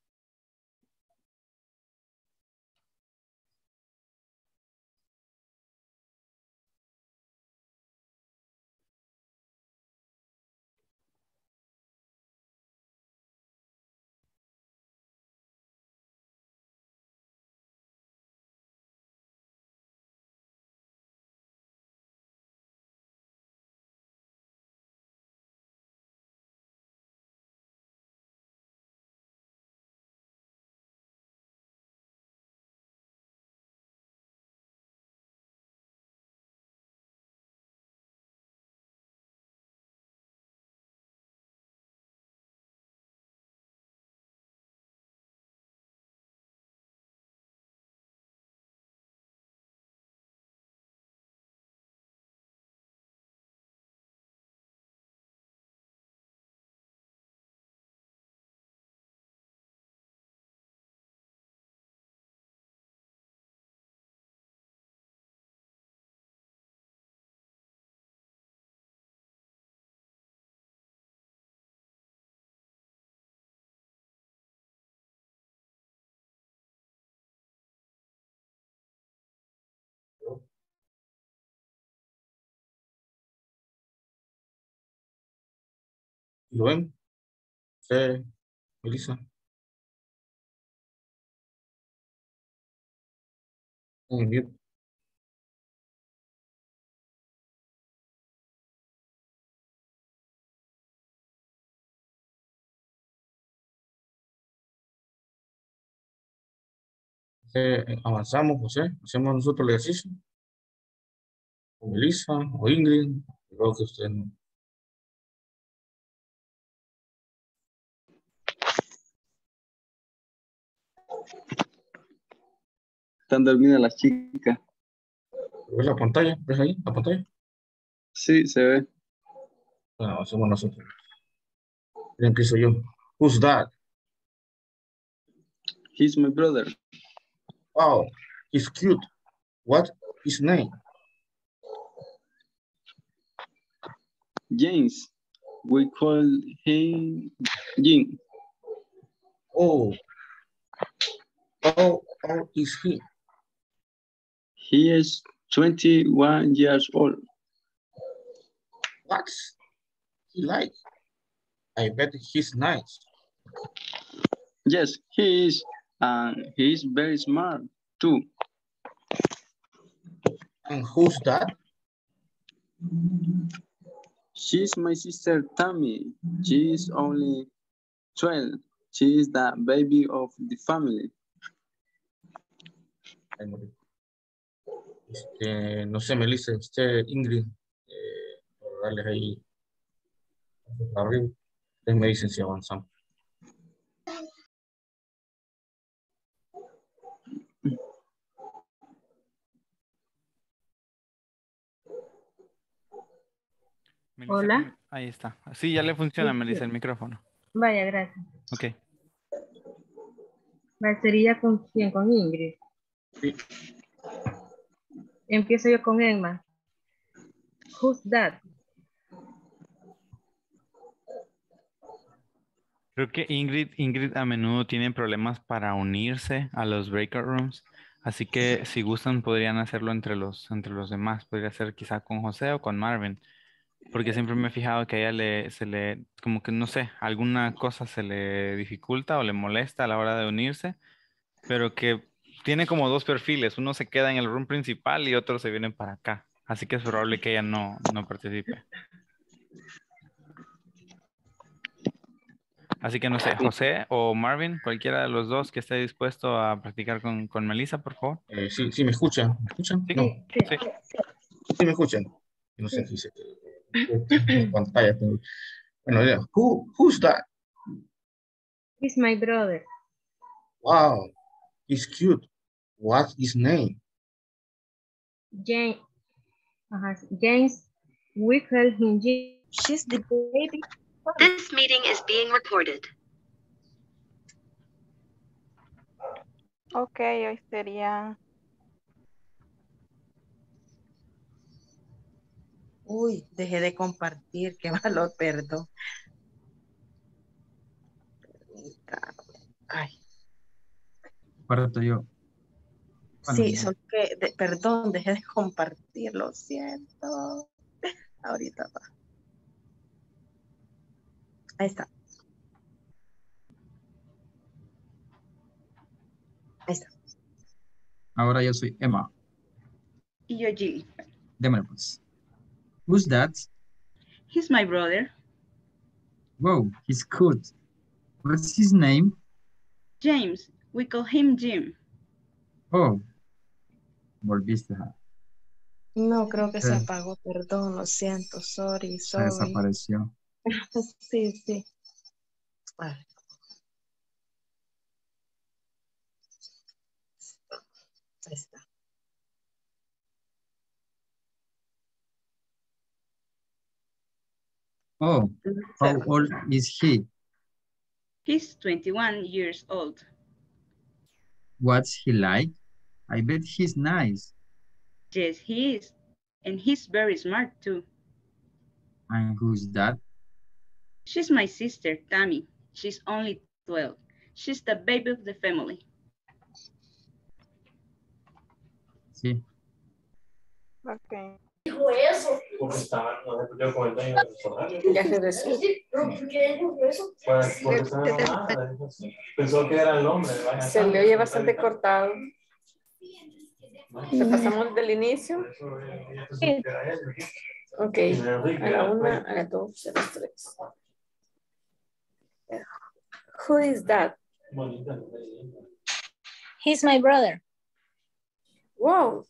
[SPEAKER 4] ¿Lo ven? Melissa. avanzamos, José, hacemos nosotros el ejercicio. O Melissa, o Ingrid, creo que usted no. Están dormidas las chicas. ¿Ves la pantalla? ¿Ves ahí la pantalla? Sí, se ve. Ah, no, somos nosotros. ¿Quién soy yo. Who's that? He's my brother. Wow, he's cute. What is name? James. We call him Jim. Oh, How old is he? He is 21 years old. What's he like? I bet he's nice. Yes, he is. And uh, he is very smart too. And who's that? She's my sister Tammy. She's only 12 She is the baby of the family. Este, no sé, Melissa, usted, Ingrid, eh, darles ahí arriba. Ustedes me dicen si avanzamos.
[SPEAKER 1] Hola. Ahí está. Sí, ya le funciona, Melissa, el micrófono.
[SPEAKER 2] Vaya, gracias. Ok. ¿Sería con quién? ¿Con Ingrid? Sí. Empiezo yo con Emma. Who's that?
[SPEAKER 1] Creo que Ingrid, Ingrid a menudo tiene problemas para unirse a los breakout rooms. Así que si gustan podrían hacerlo entre los, entre los demás. Podría ser quizá con José o con Marvin porque siempre me he fijado que a ella le, se le, como que no sé, alguna cosa se le dificulta o le molesta a la hora de unirse, pero que tiene como dos perfiles, uno se queda en el room principal y otro se viene para acá, así que es probable que ella no, no participe. Así que no sé, José o Marvin, cualquiera de los dos que esté dispuesto a practicar con, con Melissa, por favor. Eh, sí, sí, me escuchan ¿Me escuchan? ¿Sí? Sí. sí. me escuchan. No sé si Bueno, who,
[SPEAKER 4] who's that?
[SPEAKER 2] He's my brother.
[SPEAKER 4] Wow, he's cute. What's his name? James, uh
[SPEAKER 2] James Wickel Hingy. She's the baby.
[SPEAKER 4] This meeting is
[SPEAKER 3] being recorded. Okay, I said, Yeah.
[SPEAKER 2] Uy, dejé de compartir, qué valor, perdón.
[SPEAKER 4] Ay. Parto yo.
[SPEAKER 2] sí, solo que, perdón, dejé de compartir, lo
[SPEAKER 3] siento.
[SPEAKER 2] Ahorita va. Ahí está.
[SPEAKER 4] Ahí está. Ahora yo soy Emma.
[SPEAKER 2] Y yo G.
[SPEAKER 4] Démelo pues. Who's that?
[SPEAKER 3] He's my brother.
[SPEAKER 4] Whoa, he's good. What's his name?
[SPEAKER 3] James. We call him Jim.
[SPEAKER 4] Oh, volviste a...
[SPEAKER 3] No, creo que se eh. apagó,
[SPEAKER 2] perdón, lo siento, sorry, sorry. Se
[SPEAKER 4] desapareció.
[SPEAKER 2] sí, sí. Ahí
[SPEAKER 4] está. Oh, how old is he?
[SPEAKER 2] He's 21 years old.
[SPEAKER 4] What's he like? I bet he's nice.
[SPEAKER 2] Yes, he is. And he's very smart too.
[SPEAKER 4] And who's that?
[SPEAKER 2] She's my sister, Tammy. She's only 12. She's the baby of the family.
[SPEAKER 4] See. Okay. dijo
[SPEAKER 2] eso?
[SPEAKER 3] Porque estaba, no sé por qué comentan en el
[SPEAKER 2] restaurante. Ya se decía. ¿Por qué dijo eso?
[SPEAKER 1] Pues porque estaba enojada. Pensó que era el hombre. Se le oye bastante
[SPEAKER 2] cortado. ¿Le pasamos del inicio? Sí. Eh, ok, a la una, pues". a la dos, a las tres. Who is that?
[SPEAKER 4] ¿eh?
[SPEAKER 2] He's my brother. Wow,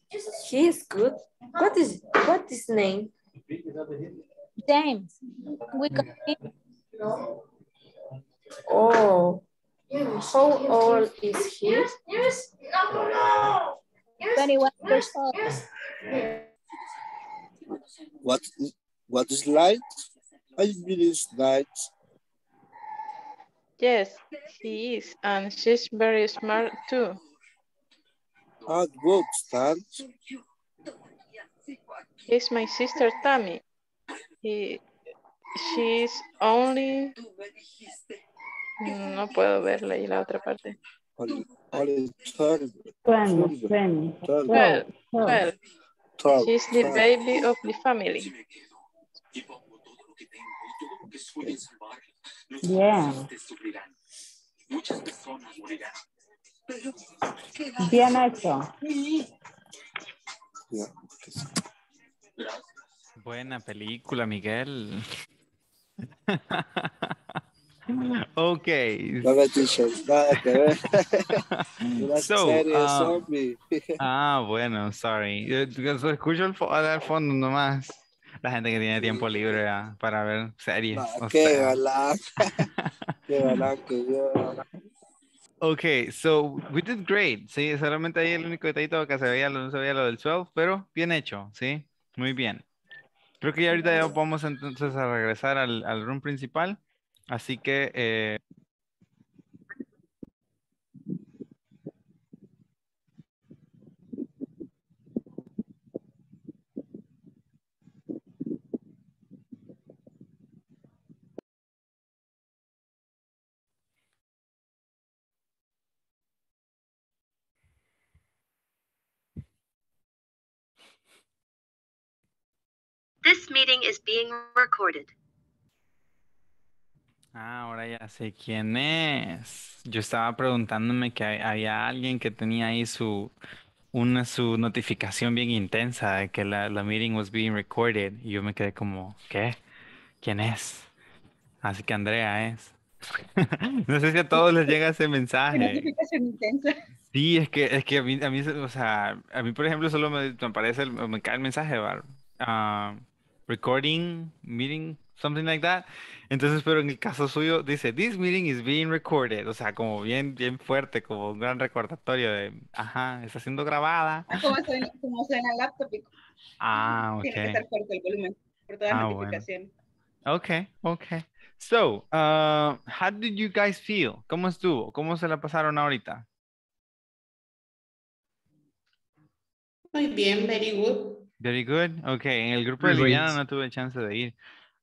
[SPEAKER 2] she is good. What is what is
[SPEAKER 3] name? James. We Oh,
[SPEAKER 2] how old
[SPEAKER 4] is he? Twenty-one years old. What what is light? I believe light.
[SPEAKER 2] Yes, she is, and she's very smart too.
[SPEAKER 4] Hard work starts?
[SPEAKER 2] It's my sister Tammy. He, she's only... Mm, no puedo verla y la otra parte. She's the baby of the family. Yeah.
[SPEAKER 4] Muchas personas morirán
[SPEAKER 2] bien hecho
[SPEAKER 1] Buena película, Miguel.
[SPEAKER 4] ok. so, uh,
[SPEAKER 1] ah, bueno, sorry. Escucho el al fondo nomás. La gente que tiene tiempo libre ah, para ver series. qué
[SPEAKER 4] galán. qué galán que yo.
[SPEAKER 1] Ok, so we did great. Sí, solamente ahí el único detallito que se veía, no se veía lo del 12, pero bien hecho, sí. Muy bien. Creo que ya ahorita ya vamos entonces a regresar al, al room principal. Así que eh,
[SPEAKER 4] This meeting is being recorded.
[SPEAKER 1] Ah, ahora ya sé quién es. Yo estaba preguntándome que había alguien que tenía ahí su una su notificación bien intensa de que la, la meeting was being recorded y yo me quedé como, ¿qué? ¿Quién es? Así que Andrea es. No sé si a todos les llega ese mensaje.
[SPEAKER 4] notificación
[SPEAKER 1] Sí, es que, es que a mí, a mí, o sea, a mí, por ejemplo, solo me, me aparece, el- me cae el mensaje, Bar recording, meeting, something like that. Entonces, pero en el caso suyo dice, this meeting is being recorded, o sea, como bien, bien fuerte, como un gran recordatorio de, ajá, está siendo grabada.
[SPEAKER 4] Ah, como suena, como el laptop.
[SPEAKER 1] Ah, ok. Tiene que estar
[SPEAKER 4] fuerte el volumen por ah,
[SPEAKER 1] Ok, ok. So, uh, how did you guys feel? ¿Cómo estuvo? ¿Cómo se la pasaron ahorita?
[SPEAKER 2] Muy bien, very good.
[SPEAKER 1] Very good. Ok, en el grupo de Liliana no tuve chance de ir.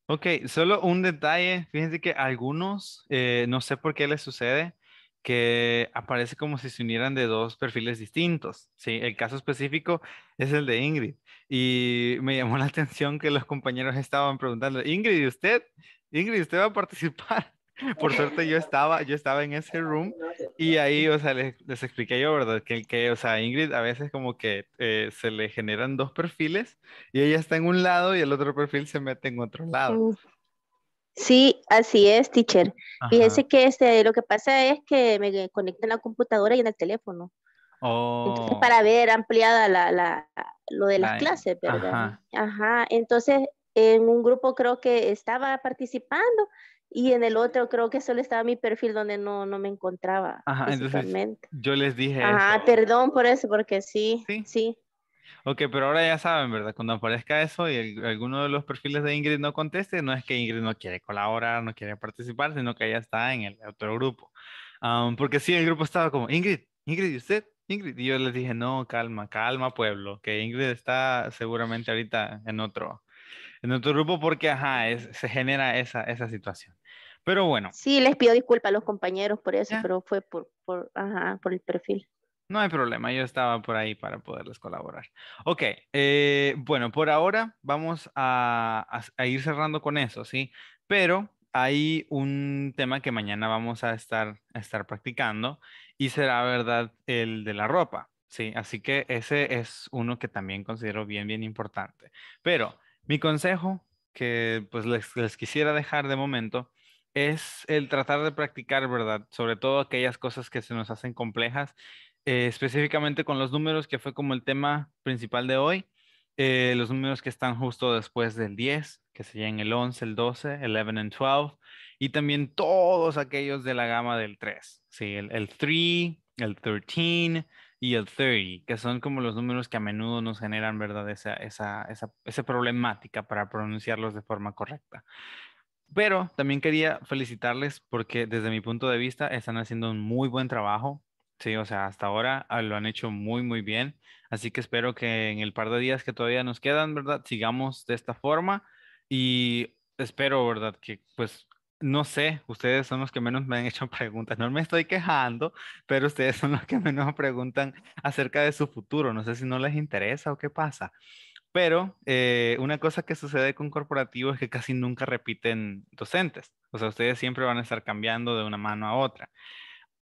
[SPEAKER 1] Ok, solo un detalle. Fíjense que algunos, eh, no sé por qué les sucede, que aparece como si se unieran de dos perfiles distintos. Sí, el caso específico es el de Ingrid. Y me llamó la atención que los compañeros estaban preguntando, Ingrid, ¿y usted? Ingrid, ¿usted va a participar? Por suerte yo estaba, yo estaba en ese room y ahí, o sea, les, les expliqué yo, ¿verdad? Que, que, o sea, Ingrid a veces como que eh, se le generan dos perfiles y ella está en un lado y el otro perfil se mete en otro lado.
[SPEAKER 3] Sí, así es, teacher. Fíjense Fíjese que este, lo que pasa es que me conecto en la computadora y en el teléfono. Oh. para ver ampliada la, la, lo de las clases, Ajá. Entonces, en un grupo creo que estaba participando y en el otro creo que solo estaba mi perfil donde no, no me encontraba.
[SPEAKER 1] Ajá, yo les dije. Ajá,
[SPEAKER 3] perdón por eso, porque sí, sí,
[SPEAKER 1] Ok, pero ahora ya saben, ¿verdad? Cuando aparezca eso y alguno de los perfiles de Ingrid no conteste, no es que Ingrid no quiere colaborar, no quiere participar, sino que ella está en el otro grupo. Um, porque sí, el grupo estaba como, Ingrid, Ingrid, ¿y usted? Ingrid. Y yo les dije, no, calma, calma, pueblo, que Ingrid está seguramente ahorita en otro, en otro grupo porque, ajá, se genera esa, esa situación. Pero bueno. Sí,
[SPEAKER 3] les pido disculpas a los compañeros por eso, pero fue por, por, el perfil.
[SPEAKER 1] No hay problema, yo estaba por ahí para poderles colaborar. Ok, eh, bueno, por ahora vamos a, ir cerrando con eso, ¿sí? Pero hay un tema que mañana vamos a estar, a estar practicando y será, ¿verdad?, el de la ropa, ¿sí? Así que ese es uno que también considero bien, bien importante. Pero mi consejo que pues les quisiera dejar de momento es el tratar de practicar, ¿verdad? Sobre todo aquellas cosas que se nos hacen complejas, eh, específicamente con los números, que fue como el tema principal de hoy, eh, los números que están justo después del 10, que serían el 11, el 12, el 11 and 12, y también todos aquellos de la gama del 3, ¿sí? El, el 3, el 13 y el 30, que son como los números que a menudo nos generan, ¿verdad? esa problemática para pronunciarlos de forma correcta. Pero también quería felicitarles porque desde mi punto de vista están haciendo un muy buen trabajo. Sí, o sea, hasta ahora ah, lo han hecho muy, muy bien. Así que espero que en el par de días que todavía nos quedan, ¿verdad? Sigamos de esta forma y espero, ¿verdad? Que pues no sé, ustedes son los que menos me han hecho preguntas. No me estoy quejando, pero ustedes son los que menos preguntan acerca de su futuro. No sé si no les interesa o qué pasa. Pero eh, una cosa que sucede con corporativos es que casi nunca repiten docentes. O sea, ustedes siempre van a estar cambiando de una mano a otra.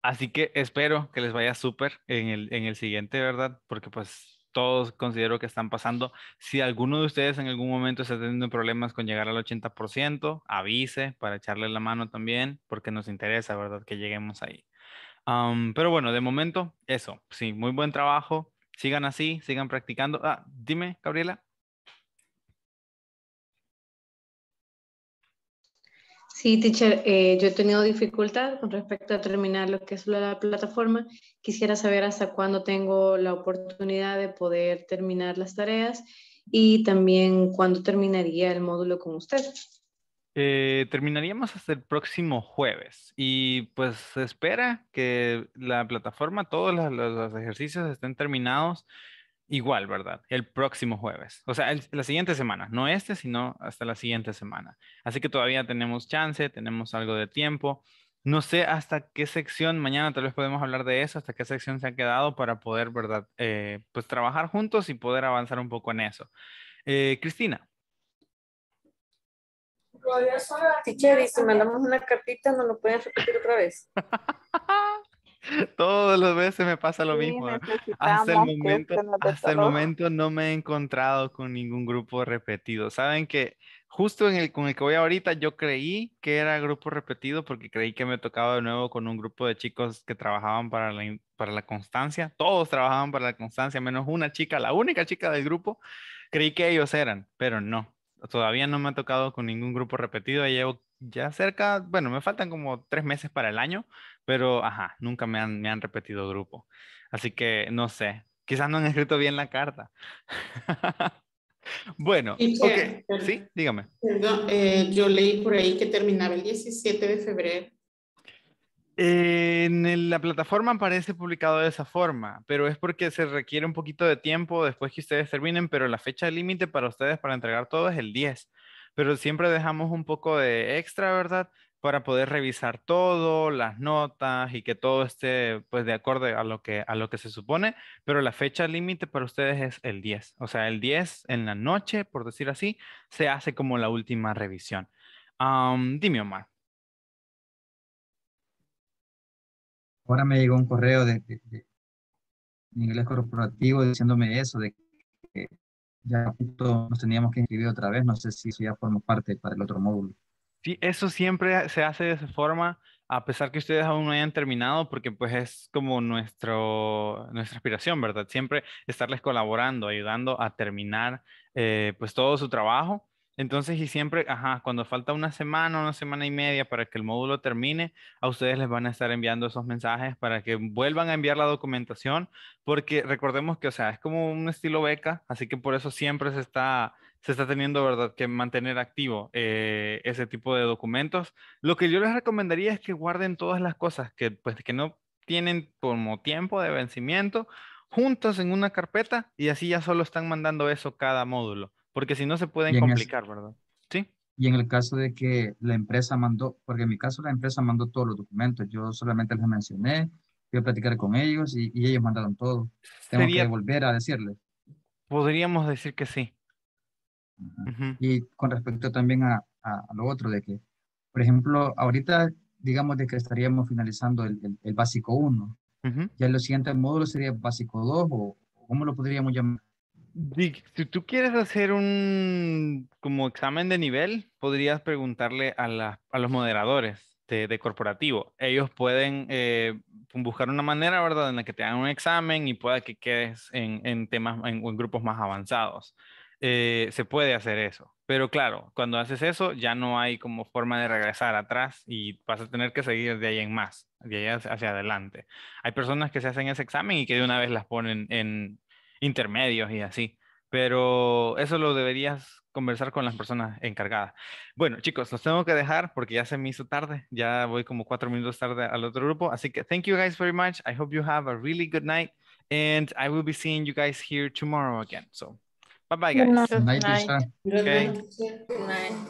[SPEAKER 1] Así que espero que les vaya súper en el, en el siguiente, ¿verdad? Porque pues todos considero que están pasando. Si alguno de ustedes en algún momento está teniendo problemas con llegar al 80%, avise para echarle la mano también, porque nos interesa, ¿verdad? Que lleguemos ahí. pero bueno, de momento, eso. Sí, muy buen trabajo. Sigan así, sigan practicando. Ah, dime, Gabriela.
[SPEAKER 2] Sí, teacher, eh, yo he tenido dificultad con respecto a terminar lo que es la plataforma. Quisiera saber hasta cuándo tengo la oportunidad de poder terminar las tareas y también cuándo terminaría el módulo con usted.
[SPEAKER 1] Eh, terminaríamos hasta el próximo jueves y pues se espera que la plataforma, todos los, ejercicios estén terminados igual, ¿verdad? El próximo jueves, o sea, la siguiente semana, no este, sino hasta la siguiente semana. Así que todavía tenemos chance, tenemos algo de tiempo. No sé hasta qué sección, mañana tal vez podemos hablar de eso, hasta qué sección se ha quedado para poder, ¿verdad? Eh, pues trabajar juntos y poder avanzar un poco en eso. Eh, Cristina,
[SPEAKER 2] Teacher, y si una cartita, ¿no lo pueden repetir otra vez?
[SPEAKER 1] Todas las veces me pasa lo mismo. Hasta el, momento, hasta el momento no me he encontrado con ningún grupo repetido. Saben que justo en el con el que voy ahorita yo creí que era grupo repetido porque creí que me tocaba de nuevo con un grupo de chicos que trabajaban para la, para la constancia. Todos trabajaban para la constancia, menos una chica, la única chica del grupo. Creí que ellos eran, pero no todavía no me ha tocado con ningún grupo repetido. Llevo ya cerca, bueno, me faltan como tres meses para el año, pero ajá, nunca me han, me han repetido grupo. Así que no sé, quizás no han escrito bien la carta. bueno, sí, dígame.
[SPEAKER 2] Eh, yo leí por ahí que terminaba el 17 de febrero
[SPEAKER 1] en la plataforma aparece publicado de esa forma, pero es porque se requiere un poquito de tiempo después que ustedes terminen, pero la fecha límite para ustedes para entregar todo es el 10. Pero siempre dejamos un poco de extra, ¿verdad? Para poder revisar todo, las notas y que todo esté pues de acuerdo a lo que, a lo que se supone, pero la fecha límite para ustedes es el 10. O sea, el 10 en la noche, por decir así, se hace como la última revisión. dime, Omar,
[SPEAKER 4] Ahora me llegó un correo de,
[SPEAKER 1] de, inglés corporativo diciéndome eso, de que ya nos teníamos que inscribir otra vez. No sé si eso ya forma parte para el otro módulo. Sí, eso siempre se hace de esa forma, a pesar que ustedes aún no hayan terminado, porque pues es como nuestro, nuestra aspiración, ¿verdad? Siempre estarles colaborando, ayudando a terminar eh, pues todo su trabajo entonces, y siempre, ajá, cuando falta una semana, una semana y media para que el módulo termine, a ustedes les van a estar enviando esos mensajes para que vuelvan a enviar la documentación, porque recordemos que, o sea, es como un estilo beca, así que por eso siempre se está, se está teniendo, ¿verdad?, que mantener activo eh, ese tipo de documentos. Lo que yo les recomendaría es que guarden todas las cosas que, pues, que no tienen como tiempo de vencimiento juntos en una carpeta y así ya solo están mandando eso cada módulo. Porque si no se pueden complicar, ¿verdad? Sí. Y en el caso de que la empresa mandó, porque en mi caso la empresa mandó todos los documentos, yo solamente les mencioné, fui a platicar con ellos y, ellos mandaron todo. Tengo que volver a decirles. Podríamos decir que sí. Y con respecto también a, lo otro, de que, por ejemplo, ahorita digamos de que estaríamos finalizando el, básico 1. Ya el siguiente módulo sería básico 2 o cómo lo podríamos llamar si tú quieres hacer un como examen de nivel, podrías preguntarle a, los moderadores de, corporativo. Ellos pueden eh, buscar una manera, ¿verdad?, en la que te hagan un examen y pueda que quedes en, temas, en, grupos más avanzados. Eh, se puede hacer eso. Pero claro, cuando haces eso, ya no hay como forma de regresar atrás y vas a tener que seguir de ahí en más, de ahí hacia adelante. Hay personas que se hacen ese examen y que de una vez las ponen en intermedios y así. Pero eso lo deberías conversar con las personas encargadas. Bueno, chicos, los tengo que dejar porque ya se me hizo tarde. Ya voy como cuatro minutos tarde al otro grupo. Así que thank you guys very much. I hope you have a really good night. And I will be seeing you guys here tomorrow again. So, bye bye, guys. night. night.
[SPEAKER 4] Okay.